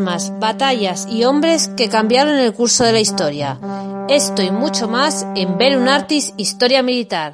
armas, batallas y hombres que cambiaron el curso de la historia. Esto y mucho más en un Artis Historia Militar.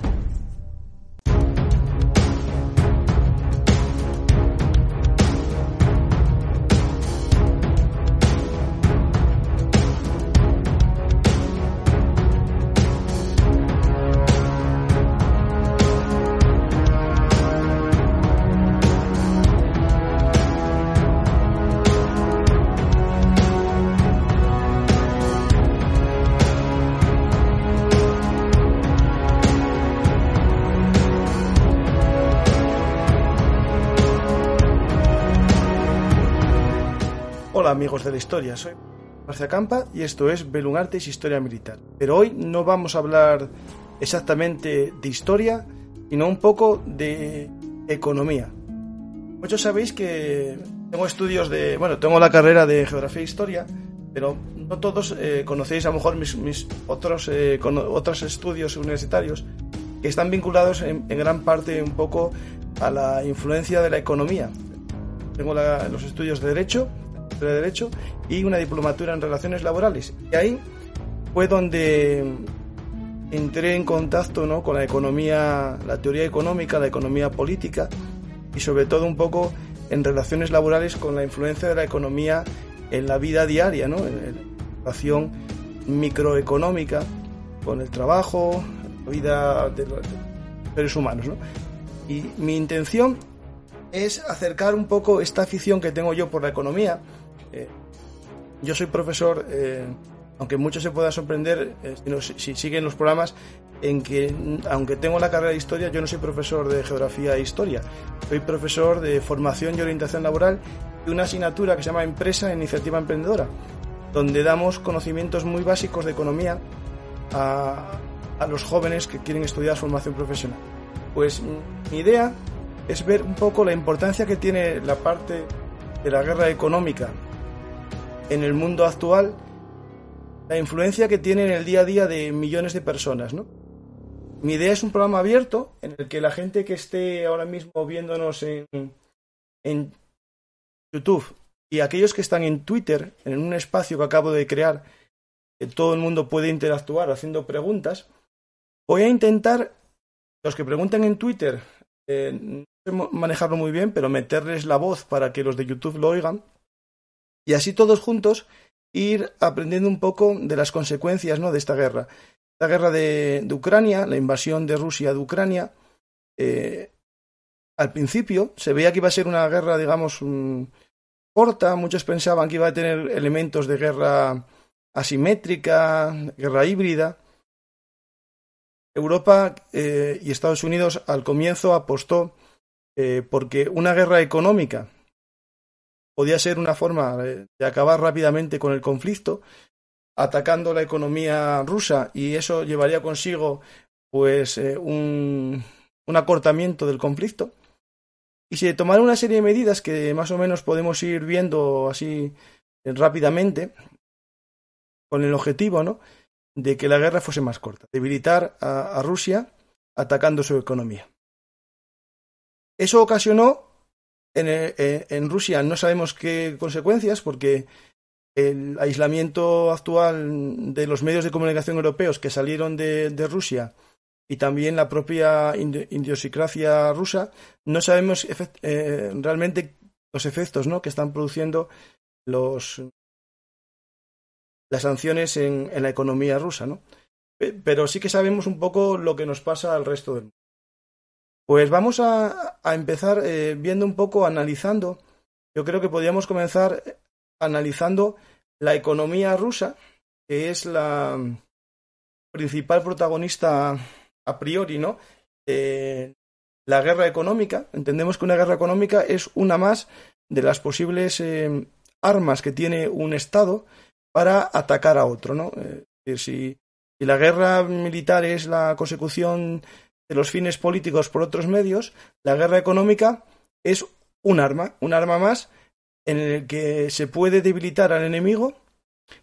de la historia. Soy García Campa y esto es Belum Artes Historia Militar. Pero hoy no vamos a hablar exactamente de historia, sino un poco de economía. Muchos pues sabéis que tengo estudios de. Bueno, tengo la carrera de Geografía e Historia, pero no todos eh, conocéis a lo mejor mis, mis otros, eh, con, otros estudios universitarios que están vinculados en, gran parte un poco a la influencia de la economía. Tengo los estudios de Derecho de Derecho y una diplomatura en Relaciones Laborales. Y ahí fue donde mm, entré en contacto ¿no? con la economía, la teoría económica, la economía política y sobre todo un poco en relaciones laborales con la influencia de la economía en la vida diaria, ¿no? en la relación microeconómica con el trabajo, la vida de los seres humanos. ¿no? Y mi intención es acercar un poco esta afición que tengo yo por la economía, eh, yo soy profesor, eh, aunque muchos se puedan sorprender eh, si, siguen los programas, en que aunque tengo la carrera de historia, yo no soy profesor de geografía e historia. Soy profesor de formación y orientación laboral y una asignatura que se llama Empresa e Iniciativa Emprendedora, donde damos conocimientos muy básicos de economía a, a los jóvenes que quieren estudiar formación profesional. Pues mi idea es ver un poco la importancia que tiene la parte de la guerra económica en el mundo actual la influencia que tiene en el día a día de millones de personas, Mi idea es un programa abierto en el que la gente que esté ahora mismo viéndonos en, en YouTube y aquellos que están en Twitter, en un espacio que acabo de crear, que todo el mundo puede interactuar haciendo preguntas, voy a intentar, los que preguntan en Twitter, eh, no sé manejarlo muy bien, pero meterles la voz para que los de YouTube lo oigan y así todos juntos ir aprendiendo un poco de las consecuencias ¿no? de esta guerra. La guerra de, Ucrania, la invasión de Rusia de Ucrania, eh, al principio se veía que iba a ser una guerra, digamos, mm, corta, muchos pensaban que iba a tener elementos de guerra asimétrica, guerra híbrida. Europa eh, y Estados Unidos al comienzo apostó eh, porque una guerra económica podía ser una forma de acabar rápidamente con el conflicto, atacando la economía rusa y eso llevaría consigo pues eh, un, acortamiento del conflicto. Y se tomaron una serie de medidas que más o menos podemos ir viendo así eh, rápidamente con el objetivo, ¿no? de que la guerra fuese más corta, debilitar a Rusia atacando su economía. Eso ocasionó eh, eh, en, Rusia no sabemos qué consecuencias porque el aislamiento actual de los medios de comunicación europeos que salieron de, Rusia y también la propia idiosincrasia rusa, no sabemos eh, realmente los efectos ¿no? que están produciendo los, las sanciones en, la economía rusa. ¿no? Pero sí que sabemos un poco lo que nos pasa al resto del mundo. Pues vamos a, empezar eh, viendo un poco, analizando. Yo creo que podríamos comenzar eh, analizando la economía rusa, que es la principal protagonista a priori, ¿no? Eh, la guerra económica. Entendemos que una guerra económica es una más de las posibles armas que tiene un Estado para atacar a otro, ¿no? si, la guerra militar es la consecución de los fines políticos por otros medios, la guerra económica es un arma, un arma más en el que se puede debilitar al enemigo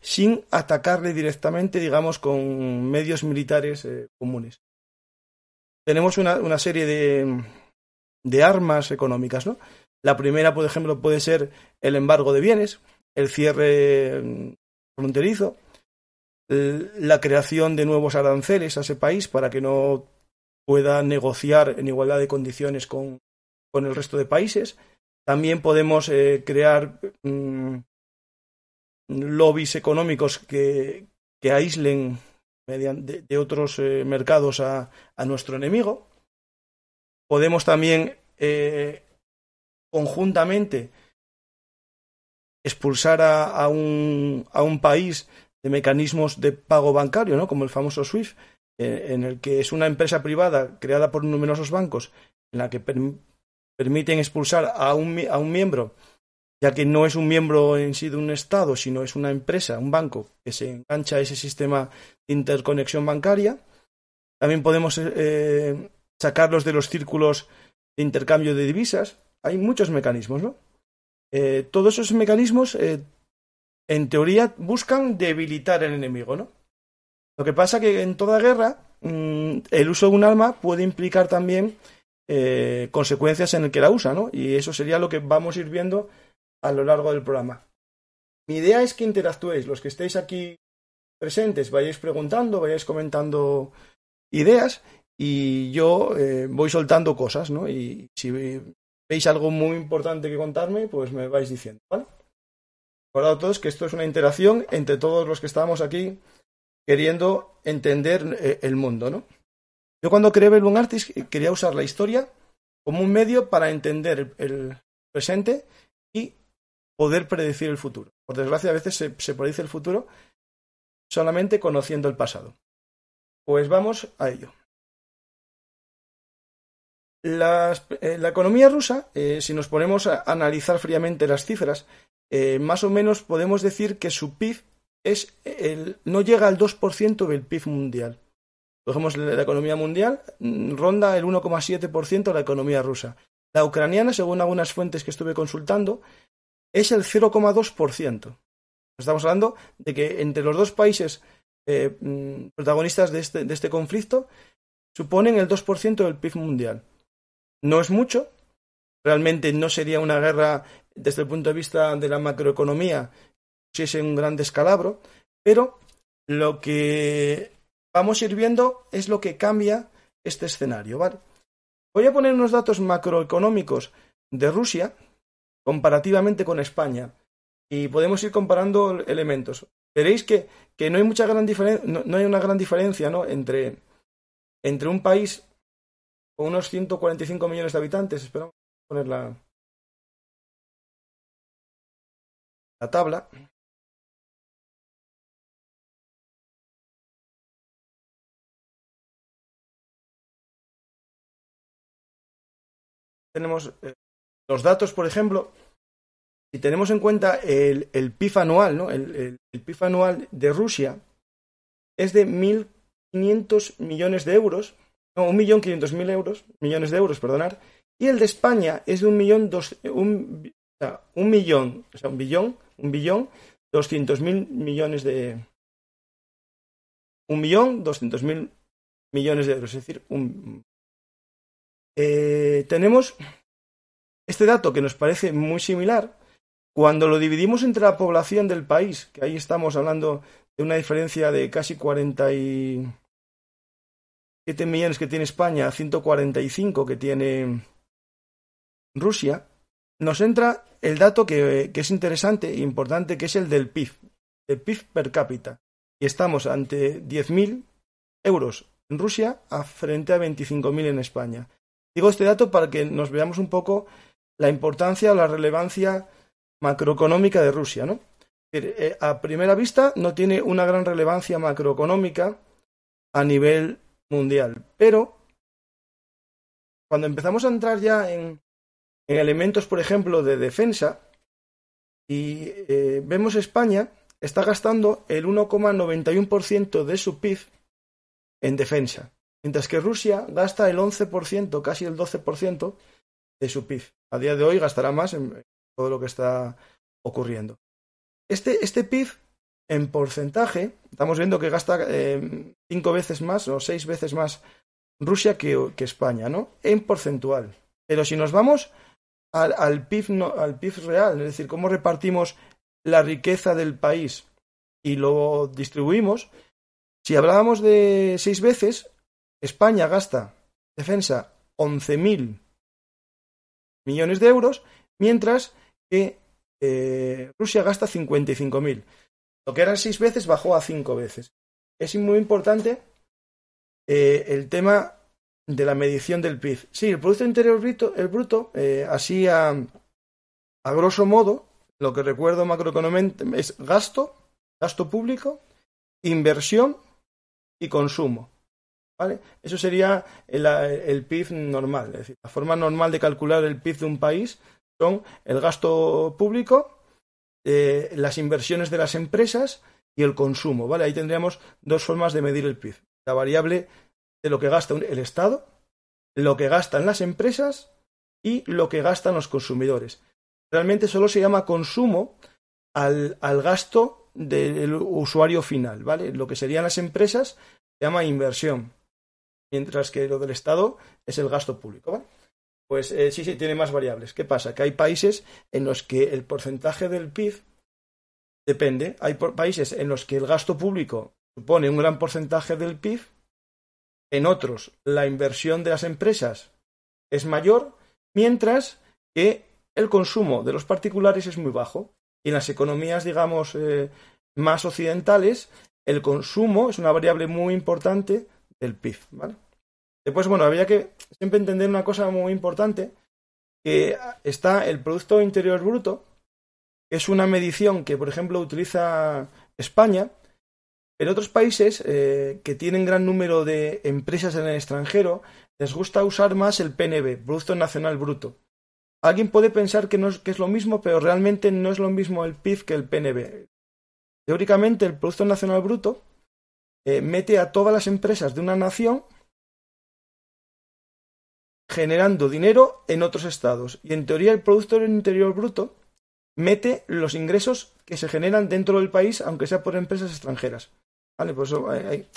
sin atacarle directamente, digamos, con medios militares eh, comunes. Tenemos una, una serie de, de armas económicas, ¿no? La primera, por ejemplo, puede ser el embargo de bienes, el cierre mm, fronterizo, la creación de nuevos aranceles a ese país para que no pueda negociar en igualdad de condiciones con, con el resto de países. También podemos eh, crear mm, lobbies económicos que, que aíslen de, otros eh, mercados a, a, nuestro enemigo. Podemos también eh, conjuntamente expulsar a, a, un, a un país de mecanismos de pago bancario, ¿no? como el famoso SWIFT, eh, en el que es una empresa privada creada por numerosos bancos, en la que permiten expulsar a un, a un miembro, ya que no es un miembro en sí de un Estado, sino es una empresa, un banco, que se engancha a ese sistema de interconexión bancaria. También podemos eh, eh, sacarlos de los círculos de intercambio de divisas. Hay muchos mecanismos, ¿no? todos esos mecanismos, en teoría, buscan debilitar al enemigo, ¿no? Lo que pasa que en toda guerra mm, el uso de un arma puede implicar también eh, consecuencias en el que la usa, ¿no? Y eso sería lo que vamos a ir viendo a lo largo del programa. Mi idea es que interactuéis, los que estéis aquí presentes, vayáis preguntando, vayáis comentando ideas y yo eh, voy soltando cosas, ¿no? Y si veis algo muy importante que contarme, pues me vais diciendo, ¿vale? Recordad todos que esto es una interacción entre todos los que estamos aquí queriendo entender eh, el mundo, ¿no? Yo cuando creé Bellum Artist eh, quería usar la historia como un medio para entender el presente y poder predecir el futuro. Por desgracia, a veces se, predice el futuro solamente conociendo el pasado. Pues vamos a ello. Eh, la, economía rusa, si nos ponemos a analizar fríamente las cifras, más o menos podemos decir que su PIB es el, no llega al 2% del PIB mundial. cogemos la economía mundial mm, ronda el 1,7% la economía rusa. La ucraniana, según algunas fuentes que estuve consultando, es el 0,2%. Estamos hablando de que entre los dos países eh, mm, protagonistas de este, de este conflicto suponen el 2% del PIB mundial. No es mucho, realmente no sería una guerra desde el punto de vista de la macroeconomía si es un gran descalabro, pero lo que vamos a ir viendo es lo que cambia este escenario, ¿vale? Voy a poner unos datos macroeconómicos de Rusia comparativamente con España y podemos ir comparando elementos. Veréis que, no hay mucha gran no, hay una gran diferencia ¿no? entre, entre un país con unos 145 millones de habitantes, esperamos poner la tabla, tenemos eh, los datos, por ejemplo, si tenemos en cuenta el, el PIB anual, ¿no? El, el, el, anual de Rusia es de 1.500 millones de euros, no, 1.500.000 euros, millones de euros, perdonar y el de España es de un millón dos, un, o sea, un millón, o sea, un billón, un billón, doscientos mil millones de un millón doscientos mil millones de euros, es decir, un eh, tenemos este dato que nos parece muy similar cuando lo dividimos entre la población del país, que ahí estamos hablando de una diferencia de casi 47 millones que tiene España, 145 que tiene Rusia, nos entra el dato que, es interesante e importante, que es el del PIB, el PIB per cápita. Y estamos ante 10.000 euros en Rusia frente a 25.000 en España. Digo este dato para que nos veamos un poco la importancia o la relevancia macroeconómica de Rusia, ¿no? Eh, a primera vista no tiene una gran relevancia macroeconómica a nivel mundial, pero cuando empezamos a entrar ya en, elementos, por ejemplo, de defensa, y eh, vemos España está gastando el 1,91% de su PIB en defensa. Mientras que Rusia gasta el 11%, casi el 12% de su PIB. A día de hoy gastará más en todo lo que está ocurriendo. Este, este PIB en porcentaje, estamos viendo que gasta eh, cinco veces más o seis veces más Rusia que, que, España, ¿no? En porcentual. Pero si nos vamos al, al PIB, no, al PIB real, es decir, cómo repartimos la riqueza del país y lo distribuimos, si hablábamos de seis veces, España gasta defensa 11.000 millones de euros, mientras que eh, Rusia gasta 55.000. Lo que eran seis veces bajó a cinco veces. Es muy importante eh, el tema de la medición del PIB. Sí, el Producto Interior Bruto, el bruto eh, así a, a, grosso modo, lo que recuerdo macroeconómicamente es gasto, gasto público, inversión y consumo. Eso sería el, PIB normal. Es decir, la forma normal de calcular el PIB de un país son el gasto público, eh, las inversiones de las empresas y el consumo. ¿vale? Ahí tendríamos dos formas de medir el PIB. La variable de lo que gasta el Estado, lo que gastan las empresas y lo que gastan los consumidores. Realmente solo se llama consumo al, gasto del usuario final, ¿vale? Lo que serían las empresas se llama inversión mientras que lo del Estado es el gasto público, Pues eh, sí, sí, tiene más variables. ¿Qué pasa? Que hay países en los que el porcentaje del PIB depende. Hay países en los que el gasto público supone un gran porcentaje del PIB. En otros, la inversión de las empresas es mayor, mientras que el consumo de los particulares es muy bajo. Y en las economías, digamos, eh, más occidentales, el consumo es una variable muy importante el PIB, ¿vale? Después, bueno, había que siempre entender una cosa muy importante, que está el Producto Interior Bruto, que es una medición que, por ejemplo, utiliza España. En otros países eh, que tienen gran número de empresas en el extranjero, les gusta usar más el PNB, Producto Nacional Bruto. Alguien puede pensar que, no que es lo mismo, pero realmente no es lo mismo el PIB que el PNB. Teóricamente, el Producto Nacional Bruto eh, mete a todas las empresas de una nación generando dinero en otros estados. Y en teoría el Producto Interior Bruto mete los ingresos que se generan dentro del país, aunque sea por empresas extranjeras. Vale, pues eh,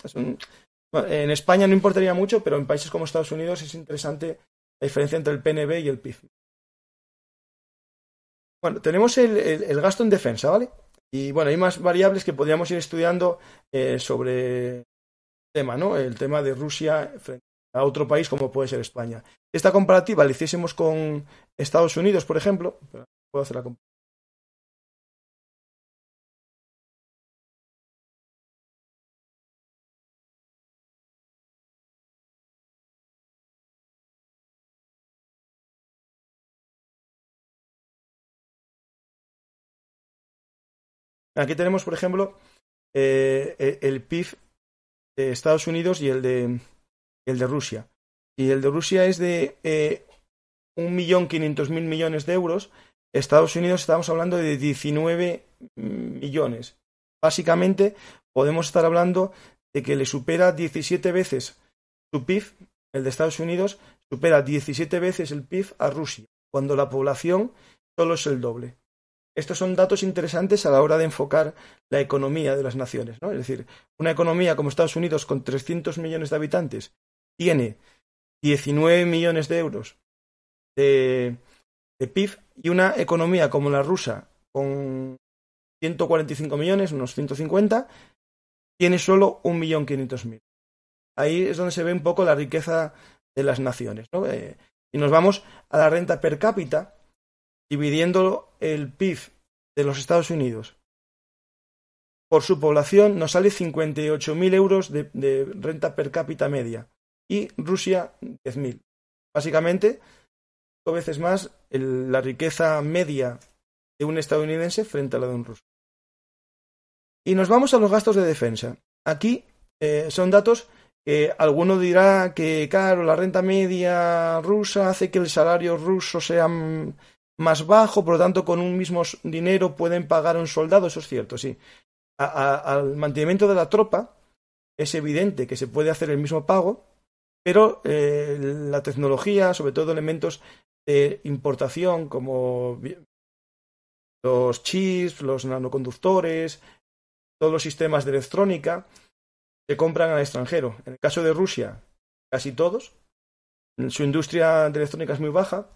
en España no importaría mucho, pero en países como Estados Unidos es interesante la diferencia entre el PNB y el PIB. Bueno, tenemos el gasto en defensa, ¿vale? Y bueno, hay más variables que podríamos ir estudiando eh, sobre tema, ¿no? El tema de Rusia frente a otro país como puede ser España. Esta comparativa la hiciésemos con Estados Unidos, por ejemplo, puedo hacer la comparativa Aquí tenemos, por ejemplo, eh, eh, el PIB de Estados Unidos y el de, Rusia. Y el de Rusia es de eh, 1.500.000 millones de euros. Estados Unidos estamos hablando de 19 millones. Básicamente podemos estar hablando de que le supera 17 veces su PIB, el de Estados Unidos, supera 17 veces el PIB a Rusia, cuando la población solo es el doble. Estos son datos interesantes a la hora de enfocar la economía de las naciones. ¿no? Es decir, una economía como Estados Unidos con 300 millones de habitantes tiene 19 millones de euros de, PIB y una economía como la rusa con 145 millones, unos 150, tiene solo 1.500.000. Ahí es donde se ve un poco la riqueza de las naciones. ¿no? Eh, y nos vamos a la renta per cápita, dividiéndolo el PIB de los Estados Unidos por su población nos sale 58.000 euros de, renta per cápita media y Rusia 10.000. Básicamente, dos veces más la riqueza media de un estadounidense frente a la de un ruso. Y nos vamos a los gastos de defensa. Aquí eh, son datos que alguno dirá que, claro, la renta media rusa hace que el salario ruso sea mm, más bajo, por lo tanto, con un mismo dinero pueden pagar a un soldado, eso es cierto, sí. al mantenimiento de la tropa es evidente que se puede hacer el mismo pago, pero eh, la tecnología, sobre todo elementos de importación como los chips, los nanoconductores, todos los sistemas de electrónica, se compran al extranjero. En el caso de Rusia, casi todos. Su industria de electrónica es muy baja,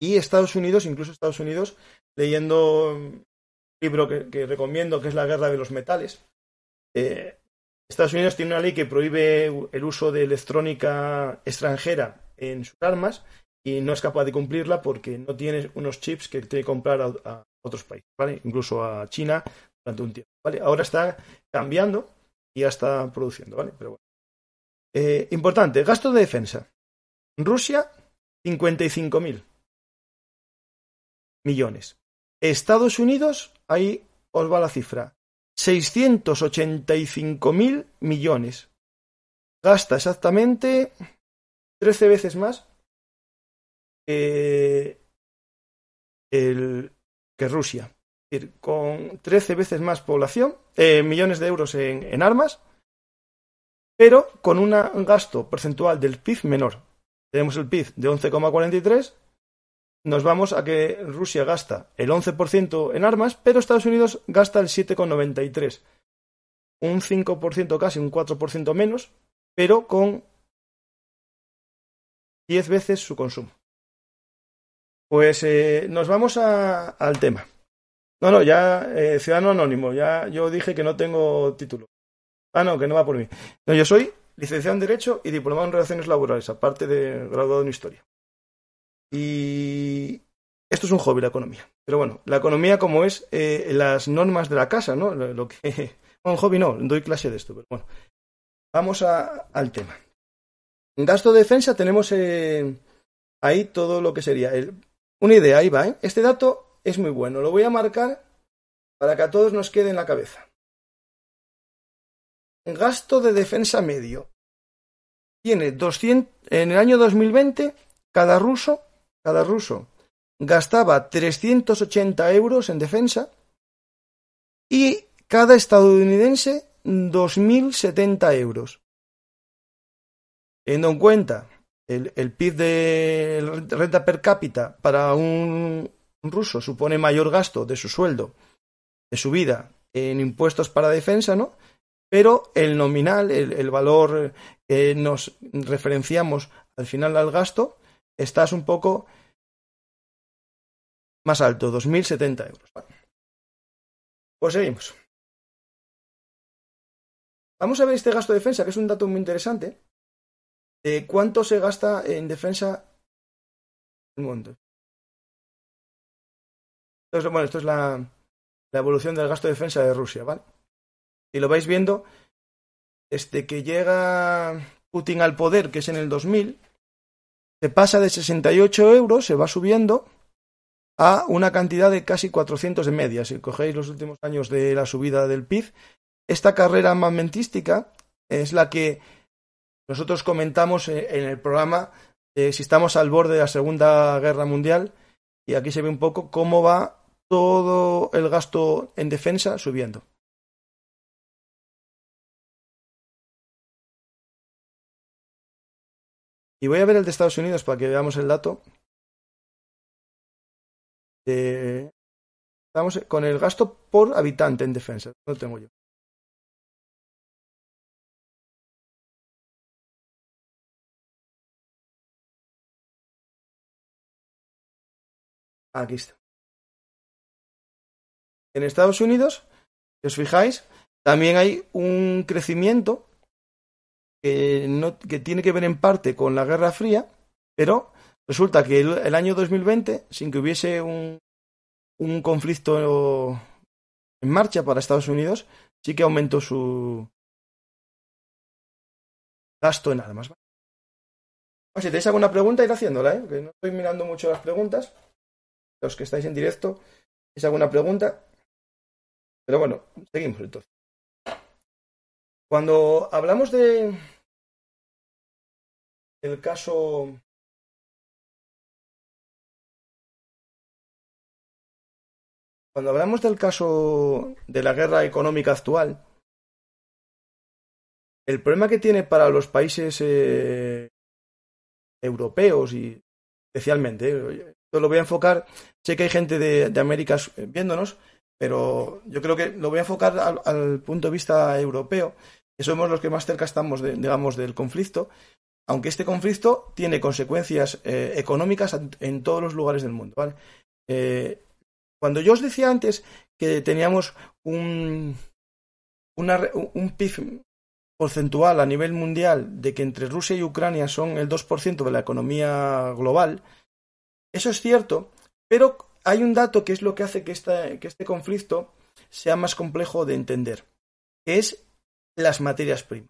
y Estados Unidos, incluso Estados Unidos, leyendo un libro que, recomiendo, que es La Guerra de los Metales. Eh, Estados Unidos tiene una ley que prohíbe el uso de electrónica extranjera en sus armas y no es capaz de cumplirla porque no tiene unos chips que tiene que comprar a, otros países, ¿vale? Incluso a China durante un tiempo, ¿vale? Ahora está cambiando y ya está produciendo, ¿vale? Pero bueno. Eh, importante, gasto de defensa. Rusia, 55.000 millones. Estados Unidos, ahí os va la cifra, 685.000 mil millones. Gasta exactamente 13 veces más que, eh, el, que Rusia. Es decir, con 13 veces más población, eh, millones de euros en, en armas, pero con un gasto porcentual del PIB menor. Tenemos el PIB de 11,43 nos vamos a que Rusia gasta el 11% en armas, pero Estados Unidos gasta el 7,93%. Un 5% casi, un 4% menos, pero con 10 veces su consumo. Pues eh, nos vamos al tema. No, no, ya eh, ciudadano anónimo, ya yo dije que no tengo título. Ah, no, que no va por mí. yo soy licenciado en Derecho y diplomado en Relaciones Laborales, aparte de graduado en Historia. Y esto es un hobby, la economía. Pero bueno, la economía como es eh, las normas de la casa, ¿no? Lo que, un hobby no, doy clase de esto, pero bueno. Vamos al tema. gasto de defensa tenemos eh, ahí todo lo que sería. una idea, ahí va, ¿eh? Este dato es muy bueno. Lo voy a marcar para que a todos nos quede en la cabeza. Gasto de defensa medio. Tiene 200, en el año 2020, cada ruso cada ruso gastaba 380 euros en defensa y cada estadounidense 2.070 euros. Teniendo en cuenta el, PIB de renta per cápita para un ruso supone mayor gasto de su sueldo, de su vida, en impuestos para defensa, ¿no? Pero el nominal, el valor que nos referenciamos al final al gasto, estás un poco más alto, 2.070 euros. Pues seguimos. Vamos a ver este gasto de defensa, que es un dato muy interesante. cuánto se gasta en defensa. el mundo? Entonces, bueno, esto es la, evolución del gasto de defensa de Rusia, ¿vale? Y lo vais viendo, este que llega Putin al poder, que es en el 2000, se pasa de 68 euros, se va subiendo a una cantidad de casi 400 de media. Si cogéis los últimos años de la subida del PIB, esta carrera armamentística es la que nosotros comentamos en el programa si estamos al borde de la Segunda Guerra Mundial y aquí se ve un poco cómo va todo el gasto en defensa subiendo. Y voy a ver el de Estados Unidos para que veamos el dato. Eh, estamos con el gasto por habitante en defensa. No lo tengo yo. Ah, aquí está. En Estados Unidos, si os fijáis, también hay un crecimiento que, tiene que ver en parte con la Guerra Fría, pero resulta que el, año 2020, sin que hubiese un, conflicto en marcha para Estados Unidos, sí que aumentó su gasto en armas. si tenéis alguna pregunta, ir haciéndola, ¿eh? que no estoy mirando mucho las preguntas. Los que estáis en directo, es alguna pregunta? Pero bueno, seguimos entonces. Cuando hablamos de, el caso Cuando hablamos del caso de la guerra económica actual, el problema que tiene para los países eh, europeos y especialmente, eh, lo voy a enfocar, sé que hay gente de, de América eh, viéndonos, pero yo creo que lo voy a enfocar al, punto de vista europeo, que somos los que más cerca estamos, digamos, del conflicto, aunque este conflicto tiene consecuencias eh, económicas en todos los lugares del mundo. Eh, cuando yo os decía antes que teníamos un, un PIB porcentual a nivel mundial de que entre Rusia y Ucrania son el 2% de la economía global, eso es cierto, pero hay un dato que es lo que hace que, que este conflicto sea más complejo de entender, que es las materias primas.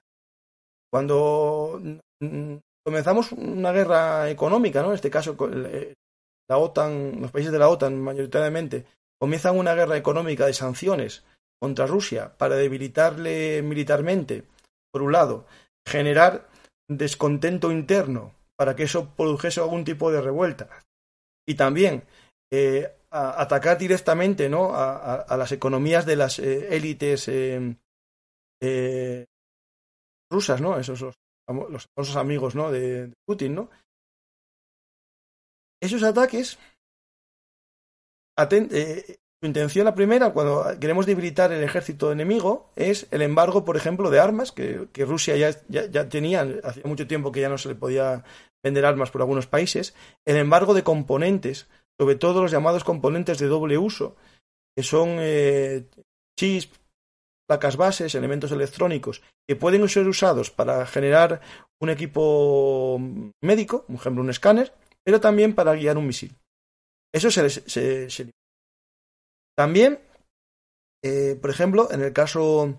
Cuando Mm, comenzamos una guerra económica, ¿no? En este caso, eh, la OTAN, los países de la OTAN mayoritariamente, comienzan una guerra económica de sanciones contra Rusia para debilitarle militarmente, por un lado, generar descontento interno para que eso produjese algún tipo de revuelta y también eh, atacar directamente ¿no? a, las economías de las eh, élites rusas, ¿no? esos los famosos amigos ¿no? de, Putin, ¿no? Esos ataques, eh, su intención la primera, cuando queremos debilitar el ejército enemigo, es el embargo, por ejemplo, de armas, que, que Rusia ya, ya, tenía, hacía mucho tiempo que ya no se le podía vender armas por algunos países, el embargo de componentes, sobre todo los llamados componentes de doble uso, que son eh, chips, placas bases, elementos electrónicos que pueden ser usados para generar un equipo médico, por ejemplo un escáner, pero también para guiar un misil. Eso se, se, También, eh, por ejemplo, en el caso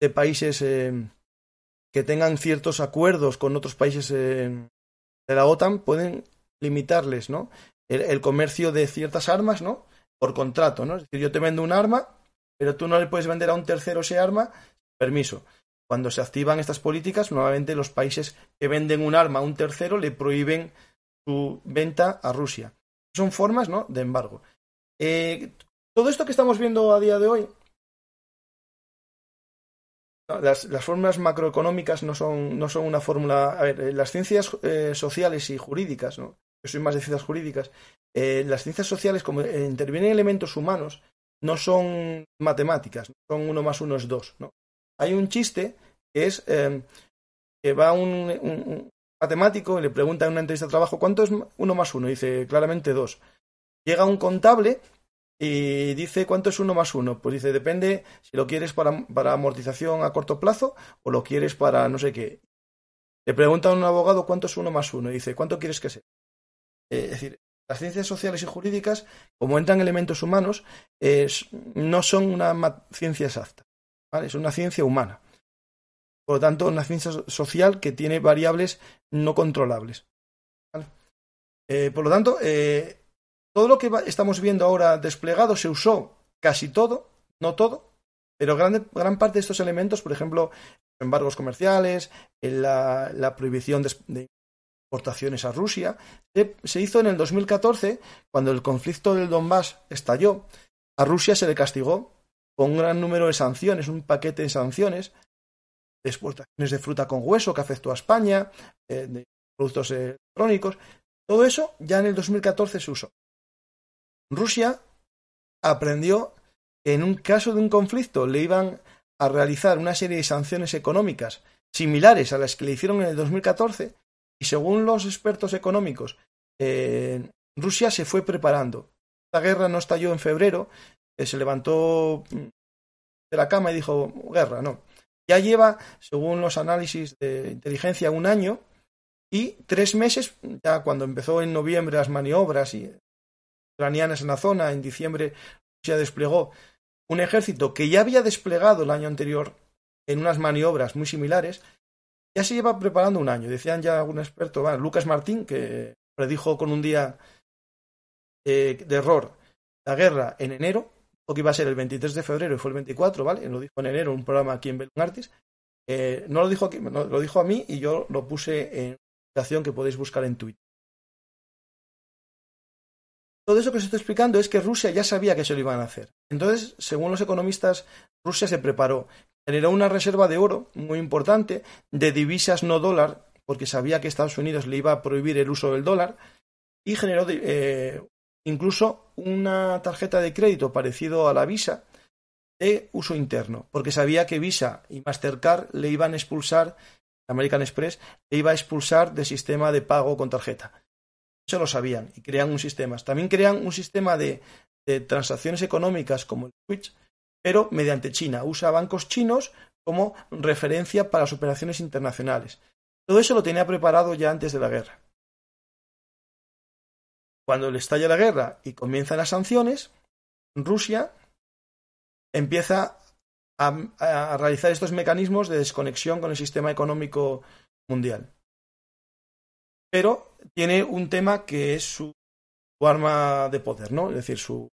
de países eh, que tengan ciertos acuerdos con otros países eh, de la OTAN, pueden limitarles ¿no? el, comercio de ciertas armas ¿no? por contrato. ¿no? Es decir, yo te vendo un arma pero tú no le puedes vender a un tercero ese arma permiso. Cuando se activan estas políticas, nuevamente los países que venden un arma a un tercero le prohíben su venta a Rusia. Son formas, ¿no?, de embargo. Eh, todo esto que estamos viendo a día de hoy, las, fórmulas macroeconómicas no son, no son una fórmula... A ver, eh, las ciencias eh, sociales y jurídicas, ¿no? Yo soy más de ciencias jurídicas. las ciencias sociales, como intervienen elementos humanos, no son matemáticas, son uno más uno es dos. ¿no? Hay un chiste que es em, que va un, matemático y le pregunta en una entrevista de trabajo cuánto es uno más uno, dice claramente dos. Llega un contable y dice cuánto es uno más uno. Pues dice, depende si lo quieres para, amortización a corto plazo o lo quieres para no sé qué. Le pregunta a un abogado cuánto es uno más uno y dice, ¿cuánto quieres que sea? Eh, es decir, las ciencias sociales y jurídicas, como entran elementos humanos, es, no son una ciencia exacta, ¿vale? es una ciencia humana. Por lo tanto, una ciencia social que tiene variables no controlables. Eh, por lo tanto, eh, todo lo que estamos viendo ahora desplegado se usó casi todo, no todo, pero gran, gran parte de estos elementos, por ejemplo, embargos comerciales, eh, la, la prohibición de exportaciones a Rusia, se, hizo en el 2014, cuando el conflicto del Donbass estalló. A Rusia se le castigó con un gran número de sanciones, un paquete de sanciones, de exportaciones de fruta con hueso que afectó a España, eh, de productos eh, electrónicos. Todo eso ya en el 2014 se usó. Rusia aprendió que en un caso de un conflicto le iban a realizar una serie de sanciones económicas similares a las que le hicieron en el 2014 y según los expertos económicos, eh, Rusia se fue preparando. La guerra no estalló en febrero, eh, se levantó mm, de la cama y dijo, guerra, no. Ya lleva, según los análisis de inteligencia, un año y tres meses, ya cuando empezó en noviembre las maniobras y ucranianas en la zona, en diciembre Rusia desplegó un ejército que ya había desplegado el año anterior en unas maniobras muy similares, ya se lleva preparando un año, decían ya algún experto, Lucas Martín, que predijo con un día eh, de error la guerra en enero, o que iba a ser el 23 de febrero y fue el 24, ¿vale? Lo dijo en enero en un programa aquí en Belén eh, no lo dijo aquí, lo dijo a mí y yo lo puse en una que podéis buscar en Twitter. Todo eso que os estoy explicando es que Rusia ya sabía que se lo iban a hacer. Entonces, según los economistas, Rusia se preparó generó una reserva de oro muy importante, de divisas no dólar, porque sabía que Estados Unidos le iba a prohibir el uso del dólar, y generó eh, incluso una tarjeta de crédito parecido a la Visa de uso interno, porque sabía que Visa y Mastercard le iban a expulsar, American Express le iba a expulsar del sistema de pago con tarjeta. Eso lo sabían y crean un sistema. También crean un sistema de, de transacciones económicas como el Switch, pero mediante China. Usa bancos chinos como referencia para las operaciones internacionales. Todo eso lo tenía preparado ya antes de la guerra. Cuando le estalla la guerra y comienzan las sanciones, Rusia empieza a, realizar estos mecanismos de desconexión con el sistema económico mundial. Pero tiene un tema que es su, arma de poder, ¿no? Es decir, su,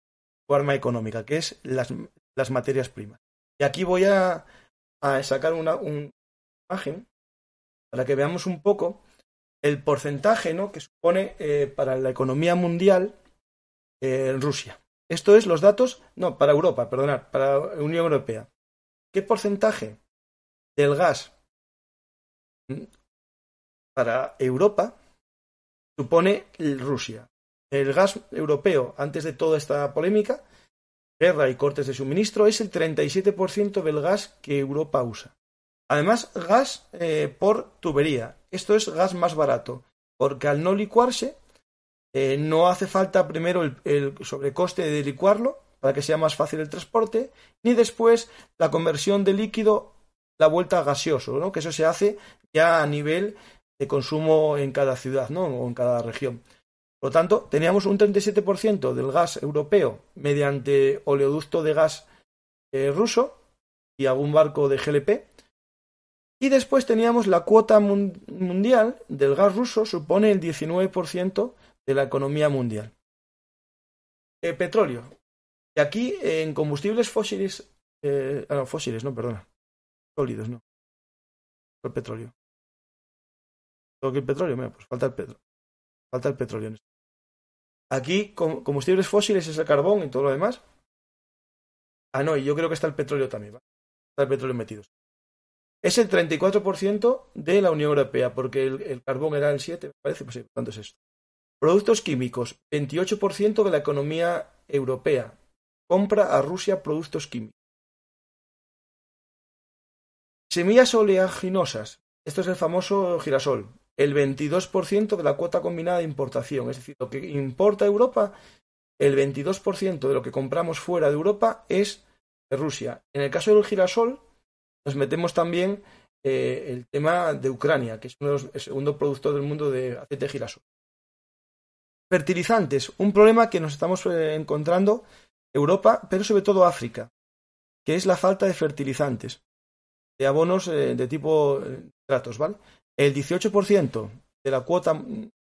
arma económica, que es las, las materias primas. Y aquí voy a, sacar una, imagen para que veamos un poco el porcentaje ¿no? que supone eh, para la economía mundial eh, en Rusia. Esto es los datos, no, para Europa, perdonad, para Unión Europea. ¿Qué porcentaje del gas mm, para Europa supone Rusia? El gas europeo, antes de toda esta polémica, guerra y cortes de suministro es el 37% del gas que Europa usa. Además, gas eh, por tubería. Esto es gas más barato, porque al no licuarse, eh, no hace falta primero el, sobrecoste de licuarlo para que sea más fácil el transporte, ni después la conversión de líquido, la vuelta a gaseoso, ¿no? que eso se hace ya a nivel de consumo en cada ciudad ¿no? o en cada región. Por lo tanto, teníamos un 37% del gas europeo mediante oleoducto de gas eh, ruso y algún barco de GLP. Y después teníamos la cuota mundial del gas ruso, supone el 19% de la economía mundial. Eh, petróleo. Y aquí en combustibles fósiles, eh, ah, no, fósiles, no, perdona. Sólidos, no. El petróleo. Todo el petróleo, mira, pues falta el petróleo. Falta el petróleo. Aquí combustibles fósiles es el carbón y todo lo demás. Ah, no, y yo creo que está el petróleo también, Está el petróleo metido. Es el 34% de la Unión Europea, porque el, carbón era el 7, me parece, pues ¿cuánto es esto? Productos químicos, 28% de la economía europea. Compra a Rusia productos químicos. Semillas oleaginosas. Esto es el famoso girasol el 22% de la cuota combinada de importación. Es decir, lo que importa Europa, el 22% de lo que compramos fuera de Europa es de Rusia. En el caso del girasol, nos metemos también eh, el tema de Ucrania, que es uno de los, el segundo productor del mundo de aceite de girasol. Fertilizantes, un problema que nos estamos eh, encontrando Europa, pero sobre todo África, que es la falta de fertilizantes, de abonos eh, de tipo tratos, ¿vale? el 18% de la cuota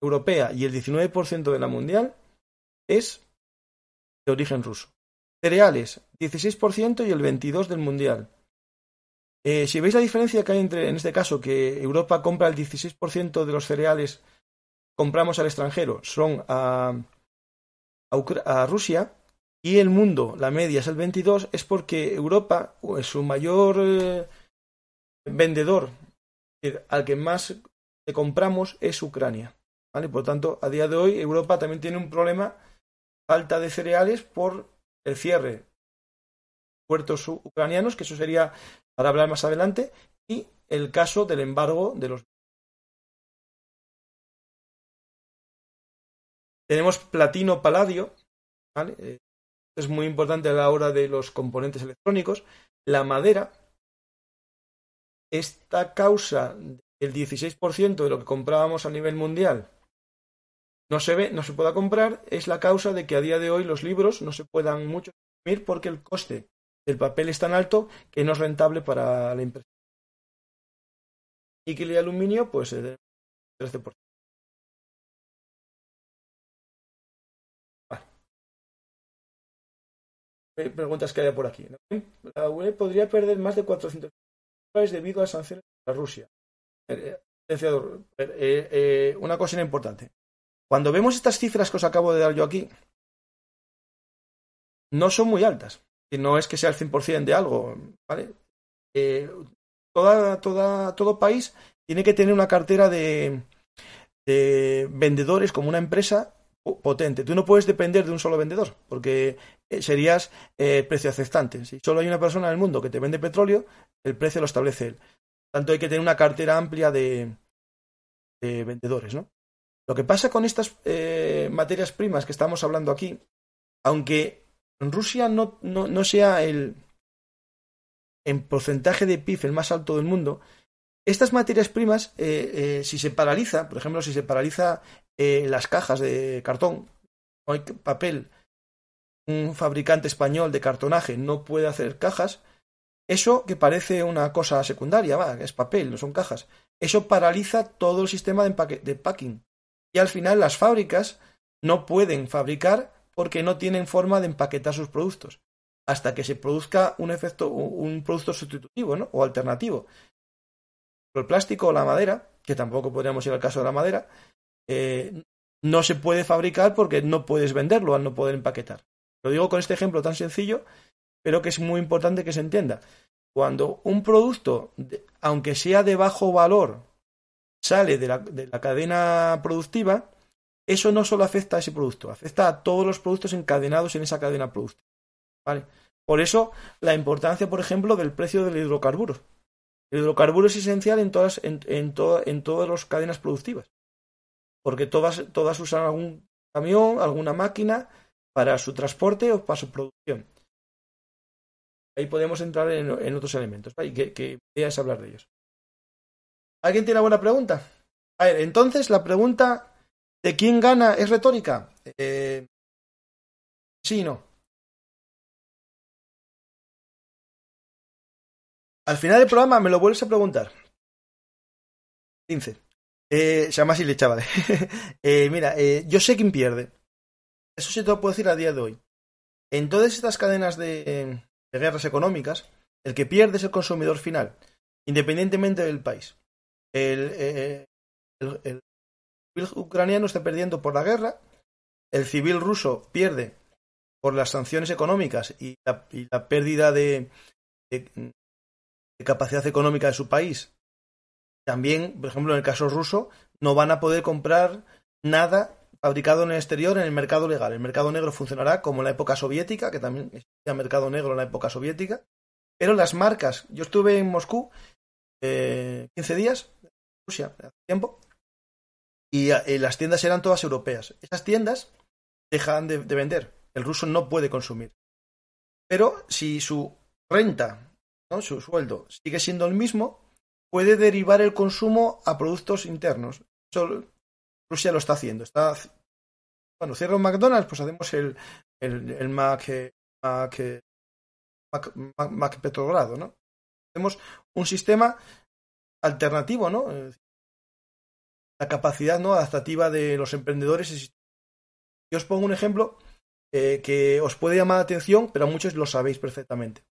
europea y el 19% de la mundial es de origen ruso. Cereales, 16% y el 22% del mundial. Eh, si veis la diferencia que hay entre, en este caso, que Europa compra el 16% de los cereales compramos al extranjero, son a, Rusia, y el mundo, la media es el 22, es porque Europa, es pues, su mayor eh, vendedor al que más le compramos es Ucrania. ¿vale? Por lo tanto, a día de hoy Europa también tiene un problema, falta de cereales por el cierre de puertos ucranianos, que eso sería para hablar más adelante, y el caso del embargo de los... Tenemos platino paladio, ¿vale? Eh, es muy importante a la hora de los componentes electrónicos. La madera, esta causa el 16% de lo que comprábamos a nivel mundial no se ve, no se pueda comprar, es la causa de que a día de hoy los libros no se puedan mucho imprimir porque el coste del papel es tan alto que no es rentable para la impresión. que el aluminio, pues el 13%. Preguntas que haya por aquí. La UE podría perder más de 400 es debido a sanciones a Rusia. Eh, eh, eh, una cosa importante. Cuando vemos estas cifras que os acabo de dar yo aquí, no son muy altas. Y no es que sea el 100% de algo, ¿vale? toda, toda, todo país tiene que tener una cartera de, de vendedores como una empresa potente. Tú no puedes depender de un solo vendedor, porque eh, serías eh, precio aceptante. Si solo hay una persona en el mundo que te vende petróleo, el precio lo establece él. Tanto hay que tener una cartera amplia de, de vendedores, ¿no? Lo que pasa con estas eh, materias primas que estamos hablando aquí, aunque Rusia no, sea el en porcentaje de PIB el más alto del mundo, estas materias primas, si se paraliza, por ejemplo, si se paraliza las cajas de cartón, no hay papel un fabricante español de cartonaje no puede hacer cajas, eso que parece una cosa secundaria, va, es papel, no son cajas, eso paraliza todo el sistema de, packing. Y al final las fábricas no pueden fabricar porque no tienen forma de empaquetar sus productos hasta que se produzca un efecto un producto sustitutivo ¿no? o alternativo el plástico o la madera que tampoco podríamos ir al caso de la madera eh, no se puede fabricar porque no puedes venderlo al no poder empaquetar lo digo con este ejemplo tan sencillo, pero que es muy importante que se entienda. Cuando un producto, aunque sea de bajo valor, sale de la, cadena productiva, eso no solo afecta a ese producto, afecta a todos los productos encadenados en esa cadena productiva. ¿vale? Por eso la importancia, por ejemplo, del precio del hidrocarburo. El hidrocarburo es esencial en todas, en, todas las cadenas productivas, porque todas, todas usan algún camión, alguna máquina, para su transporte o para su producción. Ahí podemos entrar en, otros elementos. que ¿Qué, es hablar de ellos? ¿Alguien tiene alguna pregunta? A ver, entonces la pregunta de quién gana es retórica. Eh, sí no. Al final del programa me lo vuelves a preguntar. 15. Eh, se llama así le chaval. Eh, mira, yo sé quién pierde eso sí te lo puedo decir a día de hoy. En todas estas cadenas de, guerras económicas, el que pierde es el consumidor final, independientemente del país. Eh, el, civil ucraniano está perdiendo por la guerra, el civil ruso pierde por las sanciones económicas y la, pérdida de, capacidad económica de su país. También, por ejemplo, en el caso ruso, no van a poder comprar nada Fabricado en el exterior en el mercado legal. El mercado negro funcionará como en la época soviética, que también existía mercado negro en la época soviética. Pero las marcas, yo estuve en Moscú eh, 15 días, Rusia, hace tiempo, y eh, las tiendas eran todas europeas. Esas tiendas dejan de, vender. El ruso no puede consumir. Pero si su renta, ¿no? su sueldo, sigue siendo el mismo, puede derivar el consumo a productos internos. Rusia lo está haciendo. Está, cuando Cierro McDonald's, pues hacemos el, el, eh, eh, Mac, Mac, Petrogrado, ¿no? Hacemos un sistema alternativo, ¿no? La capacidad ¿no? adaptativa de los emprendedores. Yo os pongo un ejemplo eh, que os puede llamar la atención, pero muchos lo sabéis perfectamente.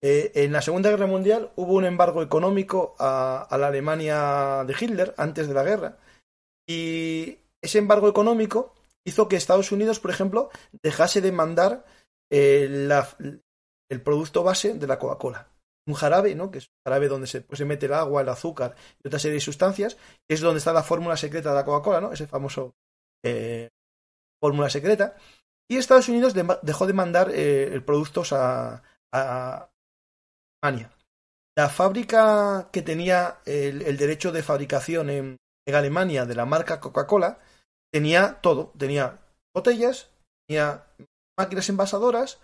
en la Segunda Guerra Mundial hubo un embargo económico a, la Alemania de Hitler antes de la guerra y ese embargo económico hizo que Estados Unidos, por ejemplo, dejase de mandar eh, el producto base de la Coca-Cola. Un jarabe, ¿no? Que es un jarabe donde se, pues, mete el agua, el azúcar y otra serie de sustancias, es donde está la fórmula secreta de la Coca-Cola, ¿no? Ese famoso eh, fórmula secreta. Y Estados Unidos dejó de mandar eh, productos a, a Alemania. La fábrica que tenía el derecho de fabricación en, en Alemania de la marca Coca-Cola tenía todo, tenía botellas, tenía máquinas envasadoras